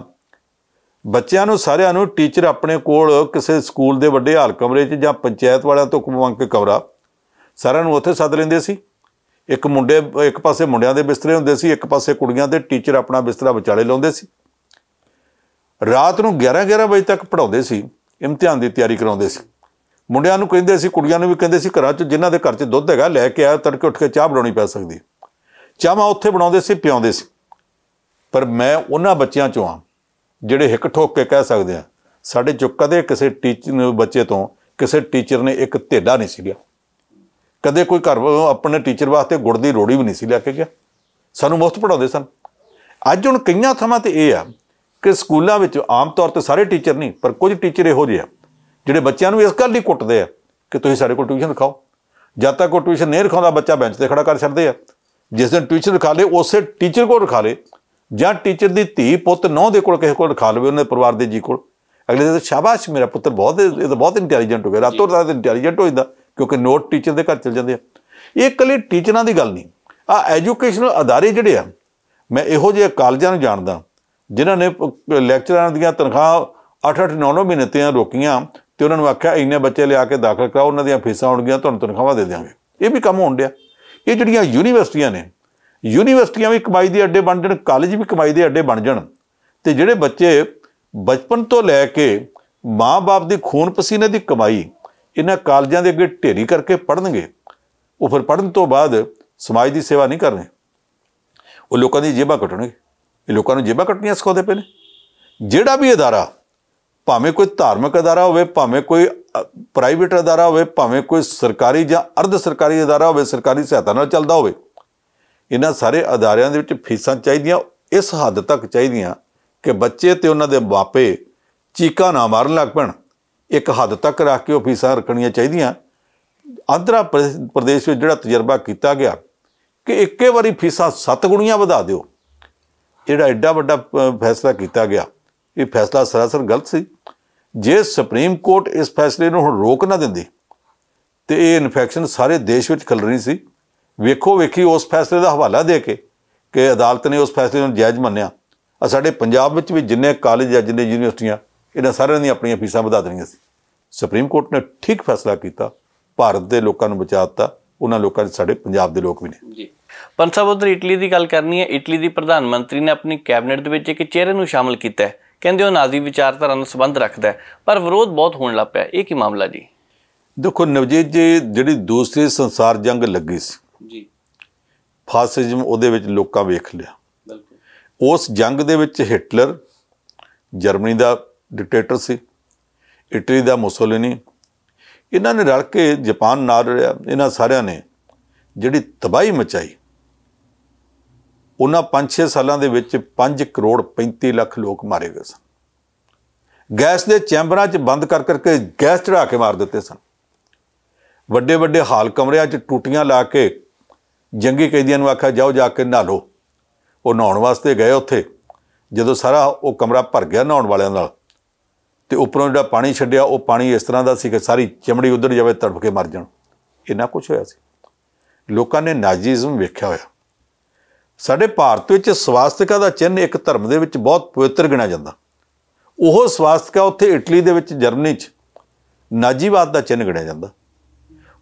ਬੱਚਿਆਂ ਨੂੰ ਸਾਰਿਆਂ ਨੂੰ ਟੀਚਰ ਆਪਣੇ ਕੋਲ ਕਿਸੇ ਸਕੂਲ ਦੇ ਵੱਡੇ ਹਾਲ ਕਮਰੇ 'ਚ ਜਾਂ ਪੰਚਾਇਤ ਵਾਲਿਆਂ ਤੋਂ ਮੰਗ ਕੇ ਕਮਰਾ ਸਾਰਿਆਂ ਨੂੰ ਉੱਥੇ ਸੱਦ ਲੈਂਦੇ ਸੀ ਇੱਕ ਮੁੰਡੇ ਇੱਕ ਪਾਸੇ ਮੁੰਡਿਆਂ ਦੇ ਬਿਸਤਰੇ ਹੁੰਦੇ ਸੀ ਇੱਕ ਪਾਸੇ ਕੁੜੀਆਂ ਦੇ ਟੀਚਰ ਆਪਣਾ ਬਿਸਤਰਾ ਵਿਚਾਲੇ ਲਾਉਂਦੇ ਸੀ ਰਾਤ ਨੂੰ 11-11 ਵਜੇ ਤੱਕ ਪੜਾਉਂਦੇ ਸੀ ਇਮਤਿਹਾਨ ਦੀ ਤਿਆਰੀ ਕਰਾਉਂਦੇ ਸੀ ਮੁੰਡਿਆਂ ਨੂੰ ਕਹਿੰਦੇ ਸੀ ਕੁੜੀਆਂ ਨੂੰ ਵੀ ਕਹਿੰਦੇ ਸੀ ਘਰਾਂ 'ਚ ਜਿਨ੍ਹਾਂ ਦੇ ਘਰ 'ਚ ਦੁੱਧ ਹੈਗਾ ਲੈ ਕੇ ਆਇਆ ਤੜਕੇ ਉੱਠ ਕੇ ਚਾਹ ਬਣਾਉਣੀ ਪੈ ਸਕਦੀ ਚਾਹ ਮਾ ਉੱਥੇ ਬਣਾਉਂਦੇ ਸੀ ਪਿਉਂਦੇ ਸੀ ਪਰ ਮੈਂ ਉਹਨਾਂ ਬੱਚਿਆਂ ਚੋਂ ਆ ਜਿਹੜੇ ਹਿੱਕ ਠੋਕ ਕੇ ਕਹਿ ਸਕਦੇ ਆ ਸਾਡੇ ਚੋਂ ਕਦੇ ਕਿਸੇ ਟੀਚਰ ਬੱਚੇ ਤੋਂ ਕਿਸੇ ਟੀਚਰ ਨੇ ਇੱਕ ਢੇਡਾ ਨਹੀਂ ਸੀ ਲਿਆ ਕਦੇ ਕੋਈ ਘਰ ਆਪਣੇ ਟੀਚਰ ਵਾਸਤੇ ਗੁੜ ਦੀ ਰੋੜੀ ਵੀ ਨਹੀਂ ਸੀ ਲਿਆ ਕੇ ਗਿਆ ਸਾਨੂੰ ਮੁਫਤ ਪੜਾਉਂਦੇ ਸਨ ਅੱਜ ਹੁਣ ਕਈਆਂ ਥਾਵਾਂ ਤੇ ਇਹ ਆ ਕਿ ਸਕੂਲਾਂ ਵਿੱਚ ਆਮ ਤੌਰ ਤੇ ਸਾਰੇ ਟੀਚਰ ਨਹੀਂ ਪਰ ਕੁਝ ਟੀਚਰ ਇਹੋ ਜਿਹੇ ਆ ਜਿਹੜੇ ਬੱਚਿਆਂ ਨੂੰ ਇਸ ਗੱਲ ਲਈ ਕੁੱਟਦੇ ਆ ਕਿ ਤੁਸੀਂ ਸਾਡੇ ਕੋਲ ਟਿਊਸ਼ਨ ਰਖਾਓ ਜਦ ਤੱਕ ਉਹ ਟਿਊਸ਼ਨ ਨਹੀਂ ਰਖਾਉਂਦਾ ਬੱਚਾ ਬੈਂਚ ਤੇ ਖੜਾ ਕਰ ਛੱਡਦੇ ਆ ਜਿਸ ਦਿਨ ਟਿਊਸ਼ਨ ਰਖਾ ਲੇ ਉਸੇ ਟੀਚਰ ਕੋਲ ਰਖਾ ਲੇ ਜਾਂ ਟੀਚਰ ਦੀ ਧੀ ਪੁੱਤ ਨੌ ਦੇ ਕੋਲ ਕਿਸੇ ਕੋਲ ਰਖਾ ਲਵੇ ਉਹਨੇ ਪਰਿਵਾਰ ਦੇ ਜੀ ਕੋਲ ਅਗਲੇ ਦਿਨ ਸ਼ਾਬਾਸ਼ ਮੇਰਾ ਪੁੱਤਰ ਬਹੁਤ ਇਹ ਤਾਂ ਬਹੁਤ ਇੰਟੈਲੀਜੈਂਟ ਹੋ ਗਿਆ ਰਾਤੋਂ ਰਾਤ ਇੰਟੈਲੀਜੈਂਟ ਹੋ ਜਾਂਦਾ ਕਿਉਂਕਿ ਨੋਟ ਟੀਚਰ ਦੇ ਘਰ ਚਲ ਜਾਂਦੇ ਆ ਇਹ ਇਕੱਲੇ ਟੀਚਰਾਂ ਦੀ ਗੱਲ ਨਹੀਂ ਆ ਐਜੂਕੇਸ਼ਨਲ ਅਦਾਰੇ ਜਿਹੜੇ ਆ ਮੈਂ ਇਹੋ ਜਿਹੇ ਕਾਲਜਾਂ ਨੂੰ ਜਾਣਦਾ ਜਿਨ੍ਹਾਂ ਨੇ ਲੈਕਚਰਰਾਂ ਦੀਆਂ ਤਨਖਾਹ 8-8 9-9 ਮਹੀਨੇ ਤੀਆਂ ਰੋਕੀਆਂ ਤੇ ਉਹਨਾਂ ਨੂੰ ਆਖਿਆ ਇੰਨੇ ਬੱਚੇ ਲਿਆ ਕੇ ਦਾਖਲ ਕਰਾਓ ਉਹਨਾਂ ਦੀਆਂ ਫੀਸਾਂ ਹੋਣਗੀਆਂ ਤੁਹਾਨੂੰ ਤਨਖਾਹਾਂ ਦੇ ਦੇਵਾਂਗੇ ਇਹ ਵੀ ਕੰਮ ਹੋਣ ਡਿਆ ਇਹ ਜਿਹੜੀਆਂ ਯੂਨੀਵਰਸਿਟੀਆਂ ਨੇ ਯੂਨੀਵਰਸਿਟੀਆਂ ਵੀ ਕਮਾਈ ਦੇ ਅੱਡੇ ਬਣ ਜਾਣ ਕਾਲਜ ਵੀ ਕਮਾਈ ਦੇ ਅੱਡੇ ਬਣ ਜਾਣ ਤੇ ਜਿਹੜੇ ਬੱਚੇ ਬਚਪਨ ਤੋਂ ਲੈ ਕੇ ਮਾਂ-ਬਾਪ ਖੂਨ ਪਸੀਨੇ ਦੀ ਕਮਾਈ ਇਹਨਾਂ ਕਾਲਜਾਂ ਦੇ ਅੱਗੇ ਢੇਰੀ ਕਰਕੇ ਪੜਨਗੇ ਉਹ ਫਿਰ ਪੜਨ ਤੋਂ ਬਾਅਦ ਸਮਾਜ ਦੀ ਸੇਵਾ ਨਹੀਂ ਕਰਨੀ ਉਹ ਲੋਕਾਂ ਦੀ ਜੇਬਾਂ ਕੱਟਣਗੇ ਇਹ ਲੋਕਾਂ ਨੂੰ ਜੇਬਾਂ ਕੱਟਣੀਆਂ ਸਿਖਾਉਂਦੇ ਪਏ ਨੇ ਜਿਹੜਾ ਵੀ ਅਦਾਰਾ ਭਾਵੇਂ ਕੋਈ ਧਾਰਮਿਕ ਅਦਾਰਾ ਹੋਵੇ ਭਾਵੇਂ ਕੋਈ ਪ੍ਰਾਈਵੇਟ ਅਦਾਰਾ ਹੋਵੇ ਭਾਵੇਂ ਕੋਈ ਸਰਕਾਰੀ ਜਾਂ ਅਰਧ ਸਰਕਾਰੀ ਅਦਾਰਾ ਹੋਵੇ ਸਰਕਾਰੀ ਸਹਾਇਤਾ ਨਾਲ ਚੱਲਦਾ ਹੋਵੇ ਇਹਨਾਂ ਸਾਰੇ ਅਦਾਰਿਆਂ ਦੇ ਵਿੱਚ ਫੀਸਾਂ ਚਾਹੀਦੀਆਂ ਇਸ ਹੱਦ ਤੱਕ ਚਾਹੀਦੀਆਂ ਕਿ ਬੱਚੇ ਤੇ ਉਹਨਾਂ ਦੇ ਮਾਪੇ ਚੀਕਾਂ ਨਾ ਮਾਰਨ ਲੱਗ ਪੈਣ ਇੱਕ ਹੱਦ ਤੱਕ ਰੱਖ ਕੇ ਉਹ ਫੀਸਾਂ ਰੱਖਣੀਆਂ ਚਾਹੀਦੀਆਂ ਆਂਧਰਾ ਪ੍ਰਦੇਸ਼ ਵਿੱਚ ਜਿਹੜਾ ਤਜਰਬਾ ਕੀਤਾ ਗਿਆ ਕਿ ਇੱਕੇ ਵਾਰੀ ਫੀਸਾਂ 7 ਗੁਣੀਆਂ ਵਧਾ ਦਿਓ ਜਿਹੜਾ ਐਡਾ ਵੱਡਾ ਫੈਸਲਾ ਕੀਤਾ ਗਿਆ ਇਹ ਫੈਸਲਾ ਸਰਾਸਰ ਗਲਤ ਸੀ ਜੇ ਸੁਪਰੀਮ ਕੋਰਟ ਇਸ ਫੈਸਲੇ ਨੂੰ ਹੁਣ ਰੋਕ ਨਾ ਦਿੰਦੀ ਤੇ ਇਹ ਇਨਫੈਕਸ਼ਨ ਸਾਰੇ ਦੇਸ਼ ਵਿੱਚ ਰਹੀ ਸੀ ਵੇਖੋ ਵੇਖੀ ਉਸ ਫੈਸਲੇ ਦਾ ਹਵਾਲਾ ਦੇ ਕੇ ਕਿ ਅਦਾਲਤ ਨੇ ਉਸ ਫੈਸਲੇ ਨੂੰ ਜਾਇਜ਼ ਮੰਨਿਆ ਆ ਸਾਡੇ ਪੰਜਾਬ ਵਿੱਚ ਵੀ ਜਿੰਨੇ ਕਾਲਜ ਜਾਂ ਜਿੰਨੇ ਯੂਨੀਵਰਸਿਟੀਆਂ ਇਹਨਾਂ ਸਾਰਿਆਂ ਦੀ ਆਪਣੀਆਂ ਫੀਸਾਂ ਵਧਾ ਦੇਣੀਆਂ ਸੀ ਸੁਪਰੀਮ ਕੋਰਟ ਨੇ ਠੀਕ ਫੈਸਲਾ ਕੀਤਾ ਭਾਰਤ ਦੇ ਲੋਕਾਂ ਨੂੰ ਬਚਾਤਾ ਉਹਨਾਂ ਲੋਕਾਂ ਦੇ ਸਾਡੇ ਪੰਜਾਬ ਦੇ ਲੋਕ ਵੀ ਨੇ ਜੀ ਪੰਸਾਬ ਸਾਹਿਬ ਉਧਰ ਇਟਲੀ ਦੀ ਗੱਲ ਕਰਨੀ ਹੈ ਇਟਲੀ ਦੀ ਪ੍ਰਧਾਨ ਮੰਤਰੀ ਨੇ ਆਪਣੀ ਕੈਬਨਿਟ ਦੇ ਵਿੱਚ ਇੱਕ ਚਿਹਰੇ ਨੂੰ ਸ਼ਾਮਲ ਕੀਤਾ ਹੈ ਕਹਿੰਦੇ ਉਹ ਨਾਜ਼ੀ ਵਿਚਾਰਧਾਰਾ ਨਾਲ ਸੰਬੰਧ ਰੱਖਦਾ ਹੈ ਪਰ ਵਿਰੋਧ ਬਹੁਤ ਹੋਣ ਲੱਗ ਪਿਆ ਇਹ ਕੀ ਮਾਮਲਾ ਜੀ ਦੇਖੋ ਨਵਜੀਤ ਜੀ ਜਿਹੜੀ ਦੂਸਰੀ ਸੰਸਾਰ ਜੰਗ ਲੱਗੀ ਸੀ ਜੀ ਫਾਸਿਜ਼ਮ ਉਹਦੇ ਵਿੱਚ ਲੋਕਾਂ ਵੇਖ ਲਿਆ ਬਿਲਕੁਲ ਉਸ ਜੰਗ ਦੇ ਵਿੱਚ ਹਿਟਲਰ ਜਰਮਨੀ ਦਾ ਡਿਕਟੇਟਰ ਸੀ ਇਟਲੀ ਦਾ ਮੁਸੋਲਿਨੀ ਇਹਨਾਂ ਨੇ ਰਲ ਕੇ ਜਾਪਾਨ ਨਾਲ ਰਿਆ ਇਹਨਾਂ ਸਾਰਿਆਂ ਨੇ ਜਿਹੜੀ ਤਬਾਹੀ ਮਚਾਈ ਉਹਨਾਂ 5-6 ਸਾਲਾਂ ਦੇ ਵਿੱਚ 5 ਕਰੋੜ 35 ਲੱਖ ਲੋਕ ਮਾਰੇ ਗਏ ਸਨ ਗੈਸ ਦੇ ਚੈਂਬਰਾਂ 'ਚ ਬੰਦ ਕਰ ਕਰਕੇ ਗੈਸ ਚੜਾ ਕੇ ਮਾਰ ਦਿੱਤੇ ਸਨ ਵੱਡੇ ਵੱਡੇ ਹਾਲ ਕਮਰਿਆਂ 'ਚ ਟੂਟੀਆਂ ਲਾ ਕੇ ਜੰਗੀ ਕੈਦੀਆਂ ਨੂੰ ਆਖਿਆ ਜਾਓ ਜਾ ਕੇ ਨਹਾ ਉਹ ਨਹਾਉਣ ਵਾਸਤੇ ਗਏ ਉੱਥੇ ਜਦੋਂ ਸਾਰਾ ਉਹ ਕਮਰਾ ਭਰ ਗਿਆ ਨਹਾਉਣ ਵਾਲਿਆਂ ਨਾਲ ਤੇ ਉੱਪਰੋਂ ਜਿਹੜਾ ਪਾਣੀ ਛੱਡਿਆ ਉਹ ਪਾਣੀ ਇਸ ਤਰ੍ਹਾਂ ਦਾ ਸੀ ਕਿ ਸਾਰੀ ਚਮੜੀ ਉਧੜ ਜਾਵੇ ਤੜਫ ਕੇ ਮਰ ਜਾਣ ਇੰਨਾ ਕੁਝ ਹੋਇਆ ਸੀ ਲੋਕਾਂ ਨੇ ਨਾਜ਼ੀਜ਼ਮ ਵੇਖਿਆ ਹੋਇਆ ਸਾਡੇ ਭਾਰਤ ਵਿੱਚ ਸਵਾਸਤਿਕਾ ਦਾ ਚਿੰਨ ਇੱਕ ਧਰਮ ਦੇ ਵਿੱਚ ਬਹੁਤ ਪਵਿੱਤਰ ਗਿਣਿਆ ਜਾਂਦਾ ਉਹ ਸਵਾਸਤਿਕਾ ਉੱਥੇ ਇਟਲੀ ਦੇ ਵਿੱਚ ਜਰਮਨੀ 'ਚ ਨਾਜੀਵਾਦ ਦਾ ਚਿੰਨ ਗਿਣਿਆ ਜਾਂਦਾ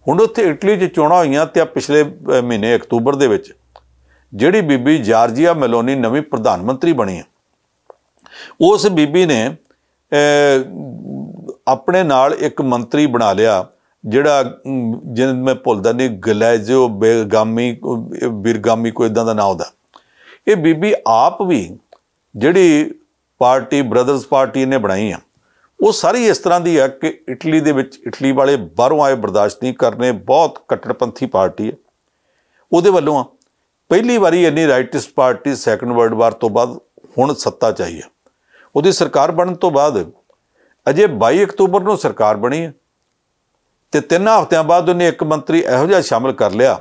ਹੁਣ ਉੱਥੇ ਇਟਲੀ 'ਚ ਚੋਣਾਂ ਹੋਈਆਂ ਤੇ ਆ ਪਿਛਲੇ ਮਹੀਨੇ ਅਕਤੂਬਰ ਦੇ ਵਿੱਚ ਜਿਹੜੀ ਬੀਬੀ ਜਾਰਜੀਆ ਮੈਲੋਨੀ ਨਵੀਂ ਪ੍ਰਧਾਨ ਮੰਤਰੀ ਬਣੀ ਹੈ ਉਸ ਬੀਬੀ ਨੇ ਆਪਣੇ ਨਾਲ ਇੱਕ ਮੰਤਰੀ ਬਣਾ ਲਿਆ ਜਿਹੜਾ ਜਿਨ ਮੈਂ ਭੁੱਲਦਾ ਨਹੀਂ ਗਲੈਜੋ ਬੇਗਾਮੀ ਬਿਰਗਾਮੀ ਕੋਈ ਇਦਾਂ ਦਾ ਨਾਮ ਹੁੰਦਾ ਇਹ ਬੀਬੀ ਆਪ ਵੀ ਜਿਹੜੀ ਪਾਰਟੀ ਬ੍ਰਦਰਸ ਪਾਰਟੀ ਨੇ ਬਣਾਈ ਆ ਉਹ ਸਾਰੀ ਇਸ ਤਰ੍ਹਾਂ ਦੀ ਹੈ ਕਿ ਇਟਲੀ ਦੇ ਵਿੱਚ ਇਟਲੀ ਵਾਲੇ ਬਾਹਰੋਂ ਆਏ ਬਰਦਾਸ਼ਤ ਨਹੀਂ ਕਰਨੇ ਬਹੁਤ ਕੱਟੜਪੰਥੀ ਪਾਰਟੀ ਹੈ ਉਹਦੇ ਵੱਲੋਂ ਆ ਪਹਿਲੀ ਵਾਰੀ ਇੰਨੀ rightist party second world war ਤੋਂ ਬਾਅਦ ਹੁਣ ਸੱਤਾ ਚਾਹੀਏ ਉਹਦੀ ਸਰਕਾਰ ਬਣਨ ਤੋਂ ਬਾਅਦ ਅਜੇ 22 ਅਕਤੂਬਰ ਨੂੰ ਸਰਕਾਰ ਬਣੀ ਹੈ ਤੇ ਤਿੰਨ ਹਫ਼ਤਿਆਂ ਬਾਅਦ ਉਹਨੇ ਇੱਕ ਮੰਤਰੀ ਇਹੋ ਜਿਹਾ ਸ਼ਾਮਲ ਕਰ ਲਿਆ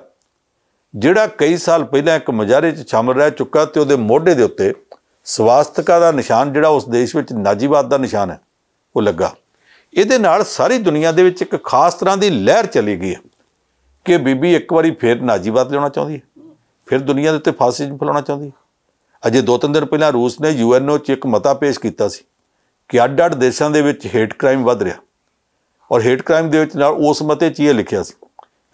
ਜਿਹੜਾ ਕਈ ਸਾਲ ਪਹਿਲਾਂ ਇੱਕ ਮਜਾਰੇ 'ਚ ਸ਼ਾਮਲ ਰਹਿ ਚੁੱਕਾ ਤੇ ਉਹਦੇ ਮੋਢੇ ਦੇ ਉੱਤੇ ਸਵਾਸਤਕਾ ਦਾ ਨਿਸ਼ਾਨ ਜਿਹੜਾ ਉਸ ਦੇਸ਼ ਵਿੱਚ ਨਾਜੀਵਾਦ ਦਾ ਨਿਸ਼ਾਨ ਹੈ ਉਹ ਲੱਗਾ ਇਹਦੇ ਨਾਲ ਸਾਰੀ ਦੁਨੀਆ ਦੇ ਵਿੱਚ ਇੱਕ ਖਾਸ ਤਰ੍ਹਾਂ ਦੀ ਲਹਿਰ ਚੱਲੀ ਗਈ ਕਿ ਬੀਬੀ ਇੱਕ ਵਾਰੀ ਫੇਰ ਨਾਜੀਵਾਦ ਲਿਆਉਣਾ ਚਾਹੁੰਦੀ ਹੈ ਫਿਰ ਦੁਨੀਆ ਦੇ ਉੱਤੇ ਫਾਸਿਜ਼ਮ ਫਲਾਉਣਾ ਚਾਹੁੰਦੀ ਹੈ ਅਜੇ ਦੋ ਤਿੰਨ ਦਿਨ ਪਹਿਲਾਂ ਰੂਸ ਨੇ ਯੂਐਨਓ 'ਚ ਇੱਕ ਮਤਾ ਪੇਸ਼ ਕੀਤਾ ਸੀ ਕਿ ਅੱਡ-ਅੱਡ ਦੇਸ਼ਾਂ ਦੇ ਵਿੱਚ ਹੇਟ ਕ੍ਰਾਈਮ ਵੱਧ ਰਿਹਾ ਔਰ ਹੇਟ ਕ੍ਰਾਈਮ ਦੇ ਵਿੱਚ ਨਾਲ ਉਸ ਮਤੇ 'ਚ ਇਹ ਲਿਖਿਆ ਸੀ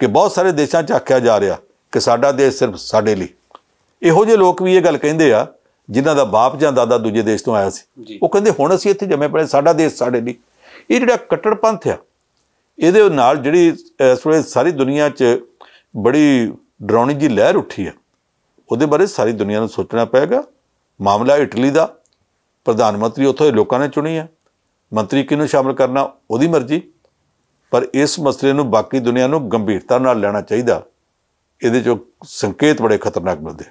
ਕਿ ਬਹੁਤ ਸਾਰੇ ਦੇਸ਼ਾਂ 'ਚ ਆਖਿਆ ਜਾ ਰਿਹਾ ਕਿ ਸਾਡਾ ਦੇਸ਼ ਸਿਰਫ ਸਾਡੇ ਲਈ ਇਹੋ ਜਿਹੇ ਲੋਕ ਵੀ ਇਹ ਗੱਲ ਕਹਿੰਦੇ ਆ ਜਿਨ੍ਹਾਂ ਦਾ ਬਾਪ ਜਾਂ ਦਾਦਾ ਦੂਜੇ ਦੇਸ਼ ਤੋਂ ਆਇਆ ਸੀ ਉਹ ਕਹਿੰਦੇ ਹੁਣ ਅਸੀਂ ਇੱਥੇ ਜੰਮੇ ਪੜੇ ਸਾਡਾ ਦੇਸ਼ ਸਾਡੇ ਲਈ ਇਹ ਜਿਹੜਾ ਕੱਟੜਪੰਥ ਆ ਇਹਦੇ ਨਾਲ ਜਿਹੜੀ ਇਸ ਵੇਲੇ ਸਾਰੀ ਦੁਨੀਆ 'ਚ ਬੜੀ ਡਰਾਉਣੀ ਜੀ ਲਹਿਰ ਉੱਠੀ ਆ ਉਹਦੇ ਬਾਰੇ ਸਾਰੀ ਦੁਨੀਆ ਨੂੰ ਸੋਚਣਾ ਪਏਗਾ ਮਾਮਲਾ ਇਟਲੀ ਦਾ ਪ੍ਰਧਾਨ ਮੰਤਰੀ ਉੱਥੋਂ ਦੇ ਲੋਕਾਂ ਨੇ ਚੁਣੀ ਆ ਮੰਤਰੀ ਕਿਹਨੂੰ ਸ਼ਾਮਲ ਕਰਨਾ ਉਹਦੀ ਮਰਜ਼ੀ ਪਰ ਇਸ ਮਸਲੇ ਨੂੰ ਬਾਕੀ ਦੁਨੀਆ ਨੂੰ ਗੰਭੀਰਤਾ ਨਾਲ ਲੈਣਾ ਚਾਹੀਦਾ ਇਹਦੇ ਚੋਂ ਸੰਕੇਤ ਬੜੇ ਖਤਰਨਾਕ ਮਿਲਦੇ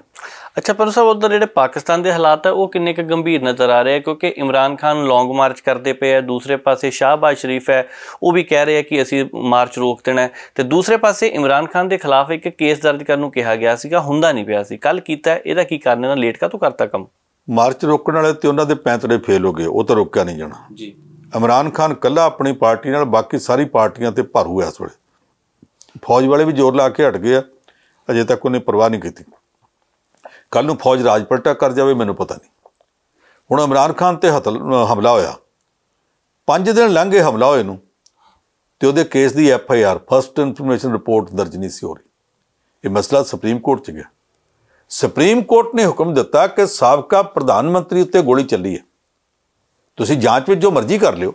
ਅੱਛਾ ਪਰ ਸਾਹਿਬ ਉਧਰ ਜਿਹੜੇ ਪਾਕਿਸਤਾਨ ਦੇ ਹਾਲਾਤ ਹੈ ਉਹ ਕਿੰਨੇ ਕੁ ਗੰਭੀਰ ਨਜ਼ਰ ਆ ਰਹੇ ਆ ਕਿਉਂਕਿ ਇਮਰਾਨ ਖਾਨ ਲੌਂਗ ਮਾਰਚ ਕਰਦੇ ਪਏ ਆ ਦੂਸਰੇ ਪਾਸੇ ਸ਼ਾਹਬਾਜ਼ ਸ਼ਰੀਫ ਹੈ ਉਹ ਵੀ ਕਹਿ ਰਹੇ ਆ ਕਿ ਅਸੀਂ ਮਾਰਚ ਰੋਕ ਦੇਣਾ ਤੇ ਦੂਸਰੇ ਪਾਸੇ ਇਮਰਾਨ ਖਾਨ ਦੇ ਖਿਲਾਫ ਇੱਕ ਕੇਸ ਦਰਜ ਕਰਨ ਨੂੰ ਕਿਹਾ ਗਿਆ ਸੀਗਾ ਹੁੰਦਾ ਨਹੀਂ ਪਿਆ ਸੀ ਕੱਲ ਕੀਤਾ ਇਹਦਾ ਕੀ ਕਾਰਨ ਨਾਲ ਲੇਟ ਕਾ ਤੋਂ ਕਰਤਾ ਕੰਮ ਮਾਰਚ ਰੋਕਣ ਵਾਲੇ ਤੇ ਉਹਨਾਂ ਦੇ ਪੈਂਤੜੇ ਫੇਲ ਹੋ ਗਏ ਉਹ ਤਾਂ ਰੋਕਿਆ ਨਹੀਂ ਜਾਣਾ ਜੀ ਇਮਰਾਨ ਖਾਨ ਕੱਲਾ ਆਪਣੀ ਪਾਰਟੀ ਨਾਲ ਬਾਕੀ ਸਾਰੀ ਪਾਰਟੀਆਂ ਤੇ ਭਾਰੂ ਐ ਇਸ ਵੇਲੇ ਫੌਜ ਵਾਲੇ ਵੀ ਜ਼ੋਰ ਲਾ ਕੇ ਹਟ ਗਏ ਆ ਅਜੇ ਤੱਕ ਉਹਨੇ ਪਰਵਾਹ ਨਹੀਂ ਕੀਤੀ ਕੱਲ ਨੂੰ ਫੌਜ ਰਾਜ ਪਲਟਾ ਕਰ ਜਾਵੇ ਮੈਨੂੰ ਪਤਾ ਨਹੀਂ ਹੁਣ ਇਮਰਾਨ ਖਾਨ ਤੇ ਹਮਲਾ ਹੋਇਆ 5 ਦਿਨ ਲੰਘ ਗਏ ਹਮਲਾ ਹੋਏ ਨੂੰ ਤੇ ਉਹਦੇ ਕੇਸ ਦੀ F I R first information report ਦਰਜ ਨਹੀਂ ਸੀ ਹੋ ਰਹੀ ਇਹ ਮਸਲਾ ਸੁਪਰੀਮ ਕੋਰਟ 'ਚ ਗਿਆ ਸੁਪਰੀਮ ਕੋਰਟ ਨੇ ਹੁਕਮ ਦਿੱਤਾ ਕਿ ਸਾਬਕਾ ਪ੍ਰਧਾਨ ਮੰਤਰੀ ਉੱਤੇ ਗੋਲੀ ਚੱਲੀ ਹੈ ਤੁਸੀਂ ਜਾਂਚ ਵਿੱਚ ਜੋ ਮਰਜ਼ੀ ਕਰ ਲਿਓ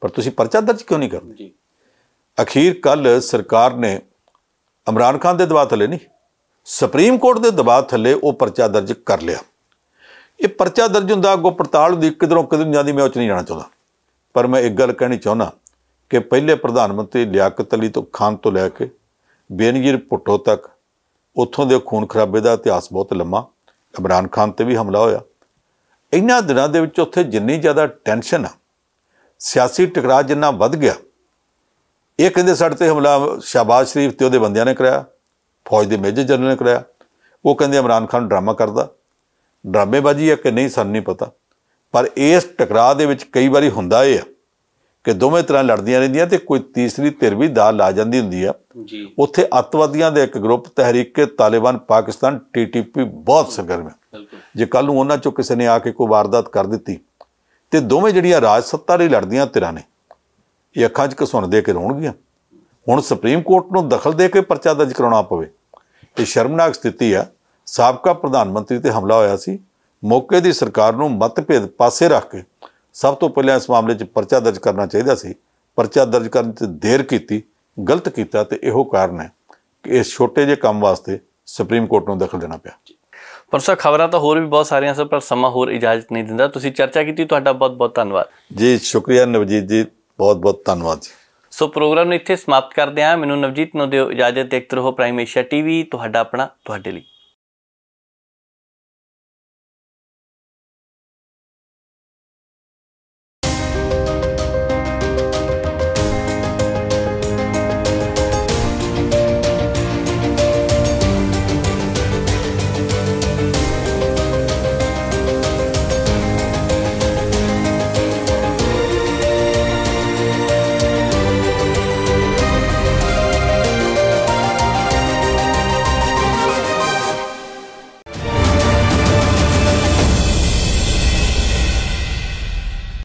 ਪਰ ਤੁਸੀਂ ਪਰਚਾ ਦਰਜ ਕਿਉਂ ਨਹੀਂ ਕਰਦੇ ਜੀ ਅਖੀਰ ਕੱਲ ਸਰਕਾਰ ਨੇ ਇਮਰਾਨ ਖਾਨ ਦੇ ਦਬਾਅ ਥੱਲੇ ਨਹੀਂ ਸੁਪਰੀਮ ਕੋਰਟ ਦੇ ਦਬਾਅ ਥੱਲੇ ਉਹ ਪਰਚਾ ਦਰਜ ਕਰ ਲਿਆ ਇਹ ਪਰਚਾ ਦਰਜ ਹੁੰਦਾ ਅਗੋ ਪੜਤਾਲ ਦੀ ਕਿਧਰੋਂ ਕਿਧਰ ਜਾਂਦੀ ਮੈਂ ਉੱਚ ਨਹੀਂ ਜਾਣਾ ਚਾਹੁੰਦਾ ਪਰ ਮੈਂ ਇੱਕ ਗੱਲ ਕਹਿਣੀ ਚਾਹੁੰਦਾ ਕਿ ਪਹਿਲੇ ਪ੍ਰਧਾਨ ਮੰਤਰੀ ਲਿਆਕਤ ਅਲੀ ਤੋਂ ਖਾਨ ਤੋਂ ਲੈ ਕੇ ਬੇਨਗੀਰ ਪੁੱਟੋ ਤੱਕ ਉੱਥੋਂ ਦੇ ਖੂਨ ਖਰਾਬੇ ਦਾ ਇਤਿਹਾਸ ਬਹੁਤ ਲੰਮਾ ਇਮਰਾਨ ਖਾਨ ਤੇ ਵੀ ਹਮਲਾ ਹੋਇਆ ਇਨ੍ਹਾਂ ਦਿਨਾਂ ਦੇ ਵਿੱਚ ਉੱਥੇ ਜਿੰਨੀ ਜ਼ਿਆਦਾ ਟੈਨਸ਼ਨ ਆ ਸਿਆਸੀ ਟਕਰਾਅ ਜਿੰਨਾ ਵੱਧ ਗਿਆ ਇਹ ਕਹਿੰਦੇ ਸਾਡੇ ਤੇ ਹਮਲਾ ਸ਼ਾਬਾਸ਼ ਸ਼ਰੀਫ ਤੇ ਉਹਦੇ ਬੰਦਿਆਂ ਨੇ ਕਰਾਇਆ ਫੌਜ ਦੇ ਮੇਜਰ ਜਨਰਲ ਨੇ ਕਰਾਇਆ ਉਹ ਕਹਿੰਦੇ ਇਮਰਾਨ ਖਾਨ ਡਰਾਮਾ ਕਰਦਾ ਡਰਾਮੇਬਾਜ਼ੀ ਹੈ ਕਿ ਨਹੀਂ ਸਾਨੂੰ ਨਹੀਂ ਪਤਾ ਪਰ ਇਸ ਟਕਰਾਅ ਦੇ ਵਿੱਚ ਕਈ ਵਾਰੀ ਹੁੰਦਾ ਇਹ ਕਿ ਦੋਵੇਂ ਤਰ੍ਹਾਂ ਲੜਦੀਆਂ ਰਹਿੰਦੀਆਂ ਤੇ ਕੋਈ ਤੀਸਰੀ ਧਿਰ ਵੀ ਦਾ ਲਾ ਜਾਂਦੀ ਹੁੰਦੀ ਆ ਜੀ ਉੱਥੇ ਅਤਵਾਦੀਆਂ ਦੇ ਇੱਕ ਗਰੁੱਪ ਤਹਿਰੀਕੇ ਤਾਲਿਬਾਨ ਪਾਕਿਸਤਾਨ ਟੀਟੀਪੀ ਬਹੁਤ ਸਰਗਰਮ ਹੈ ਜੇ ਕੱਲ ਨੂੰ ਉਹਨਾਂ ਚੋਂ ਕਿਸੇ ਨੇ ਆ ਕੇ ਕੋਈ ਵਾਰਦਾਤ ਕਰ ਦਿੱਤੀ ਤੇ ਦੋਵੇਂ ਜਿਹੜੀਆਂ ਰਾਜ ਸੱਤਾ ਲਈ ਲੜਦੀਆਂ ਧਿਰਾਂ ਨੇ ਇਹ ਅੱਖਾਂ 'ਚ ਘਸੁਣ ਦੇ ਕੇ ਰੋਣਗੀਆਂ ਹੁਣ ਸੁਪਰੀਮ ਕੋਰਟ ਨੂੰ ਦਖਲ ਦੇ ਕੇ ਪਰਚਾ ਦਰਜ ਕਰਾਉਣਾ ਪਵੇ ਇਹ ਸ਼ਰਮਨਾਕ ਸਥਿਤੀ ਆ ਸਾਬਕਾ ਪ੍ਰਧਾਨ ਮੰਤਰੀ ਤੇ ਹਮਲਾ ਹੋਇਆ ਸੀ ਮੌਕੇ ਦੀ ਸਰਕਾਰ ਨੂੰ ਮਤਭੇਦ ਪਾਸੇ ਰੱਖ ਕੇ ਸਭ ਤੋਂ ਪਹਿਲਾਂ ਇਸ ਮਾਮਲੇ 'ਚ ਪਰਚਾ ਦਰਜ ਕਰਨਾ ਚਾਹੀਦਾ ਸੀ ਪਰਚਾ ਦਰਜ ਕਰਨ 'ਚ ਦੇਰ ਕੀਤੀ ਗਲਤ ਕੀਤਾ ਤੇ ਇਹੋ ਕਾਰਨ ਹੈ ਕਿ ਇਸ ਛੋਟੇ ਜਿਹੇ ਕੰਮ ਵਾਸਤੇ ਸੁਪਰੀਮ ਕੋਰਟ ਨੂੰ ਦਖਲ ਦੇਣਾ ਪਿਆ ਪਰ ਸਰ ਖਬਰਾਂ ਤਾਂ ਹੋਰ ਵੀ ਬਹੁਤ ਸਾਰੀਆਂ ਸਰ ਪਰ ਸਮਾਂ ਹੋਰ ਇਜਾਜ਼ਤ ਨਹੀਂ ਦਿੰਦਾ ਤੁਸੀਂ ਚਰਚਾ ਕੀਤੀ ਤੁਹਾਡਾ ਬਹੁਤ ਬਹੁਤ ਧੰਨਵਾਦ ਜੀ ਸ਼ੁਕਰੀਆ ਨਵਜੀਤ ਜੀ ਬਹੁਤ ਬਹੁਤ ਧੰਨਵਾਦ ਜੀ ਸੋ ਪ੍ਰੋਗਰਾਮ ਨੂੰ ਇੱਥੇ ਸਮਾਪਤ ਕਰਦੇ ਹਾਂ ਮੈਨੂੰ ਨਵਜੀਤ ਨੂੰ ਦਿਓ ਇਜਾਜ਼ਤ ਦੇਖਤ ਰਹੋ ਪ੍ਰਾਈਮ ਏਸ਼ੀਆ ਟੀਵੀ ਤੁਹਾਡਾ ਆਪਣਾ ਤੁਹਾਡੇ ਲਈ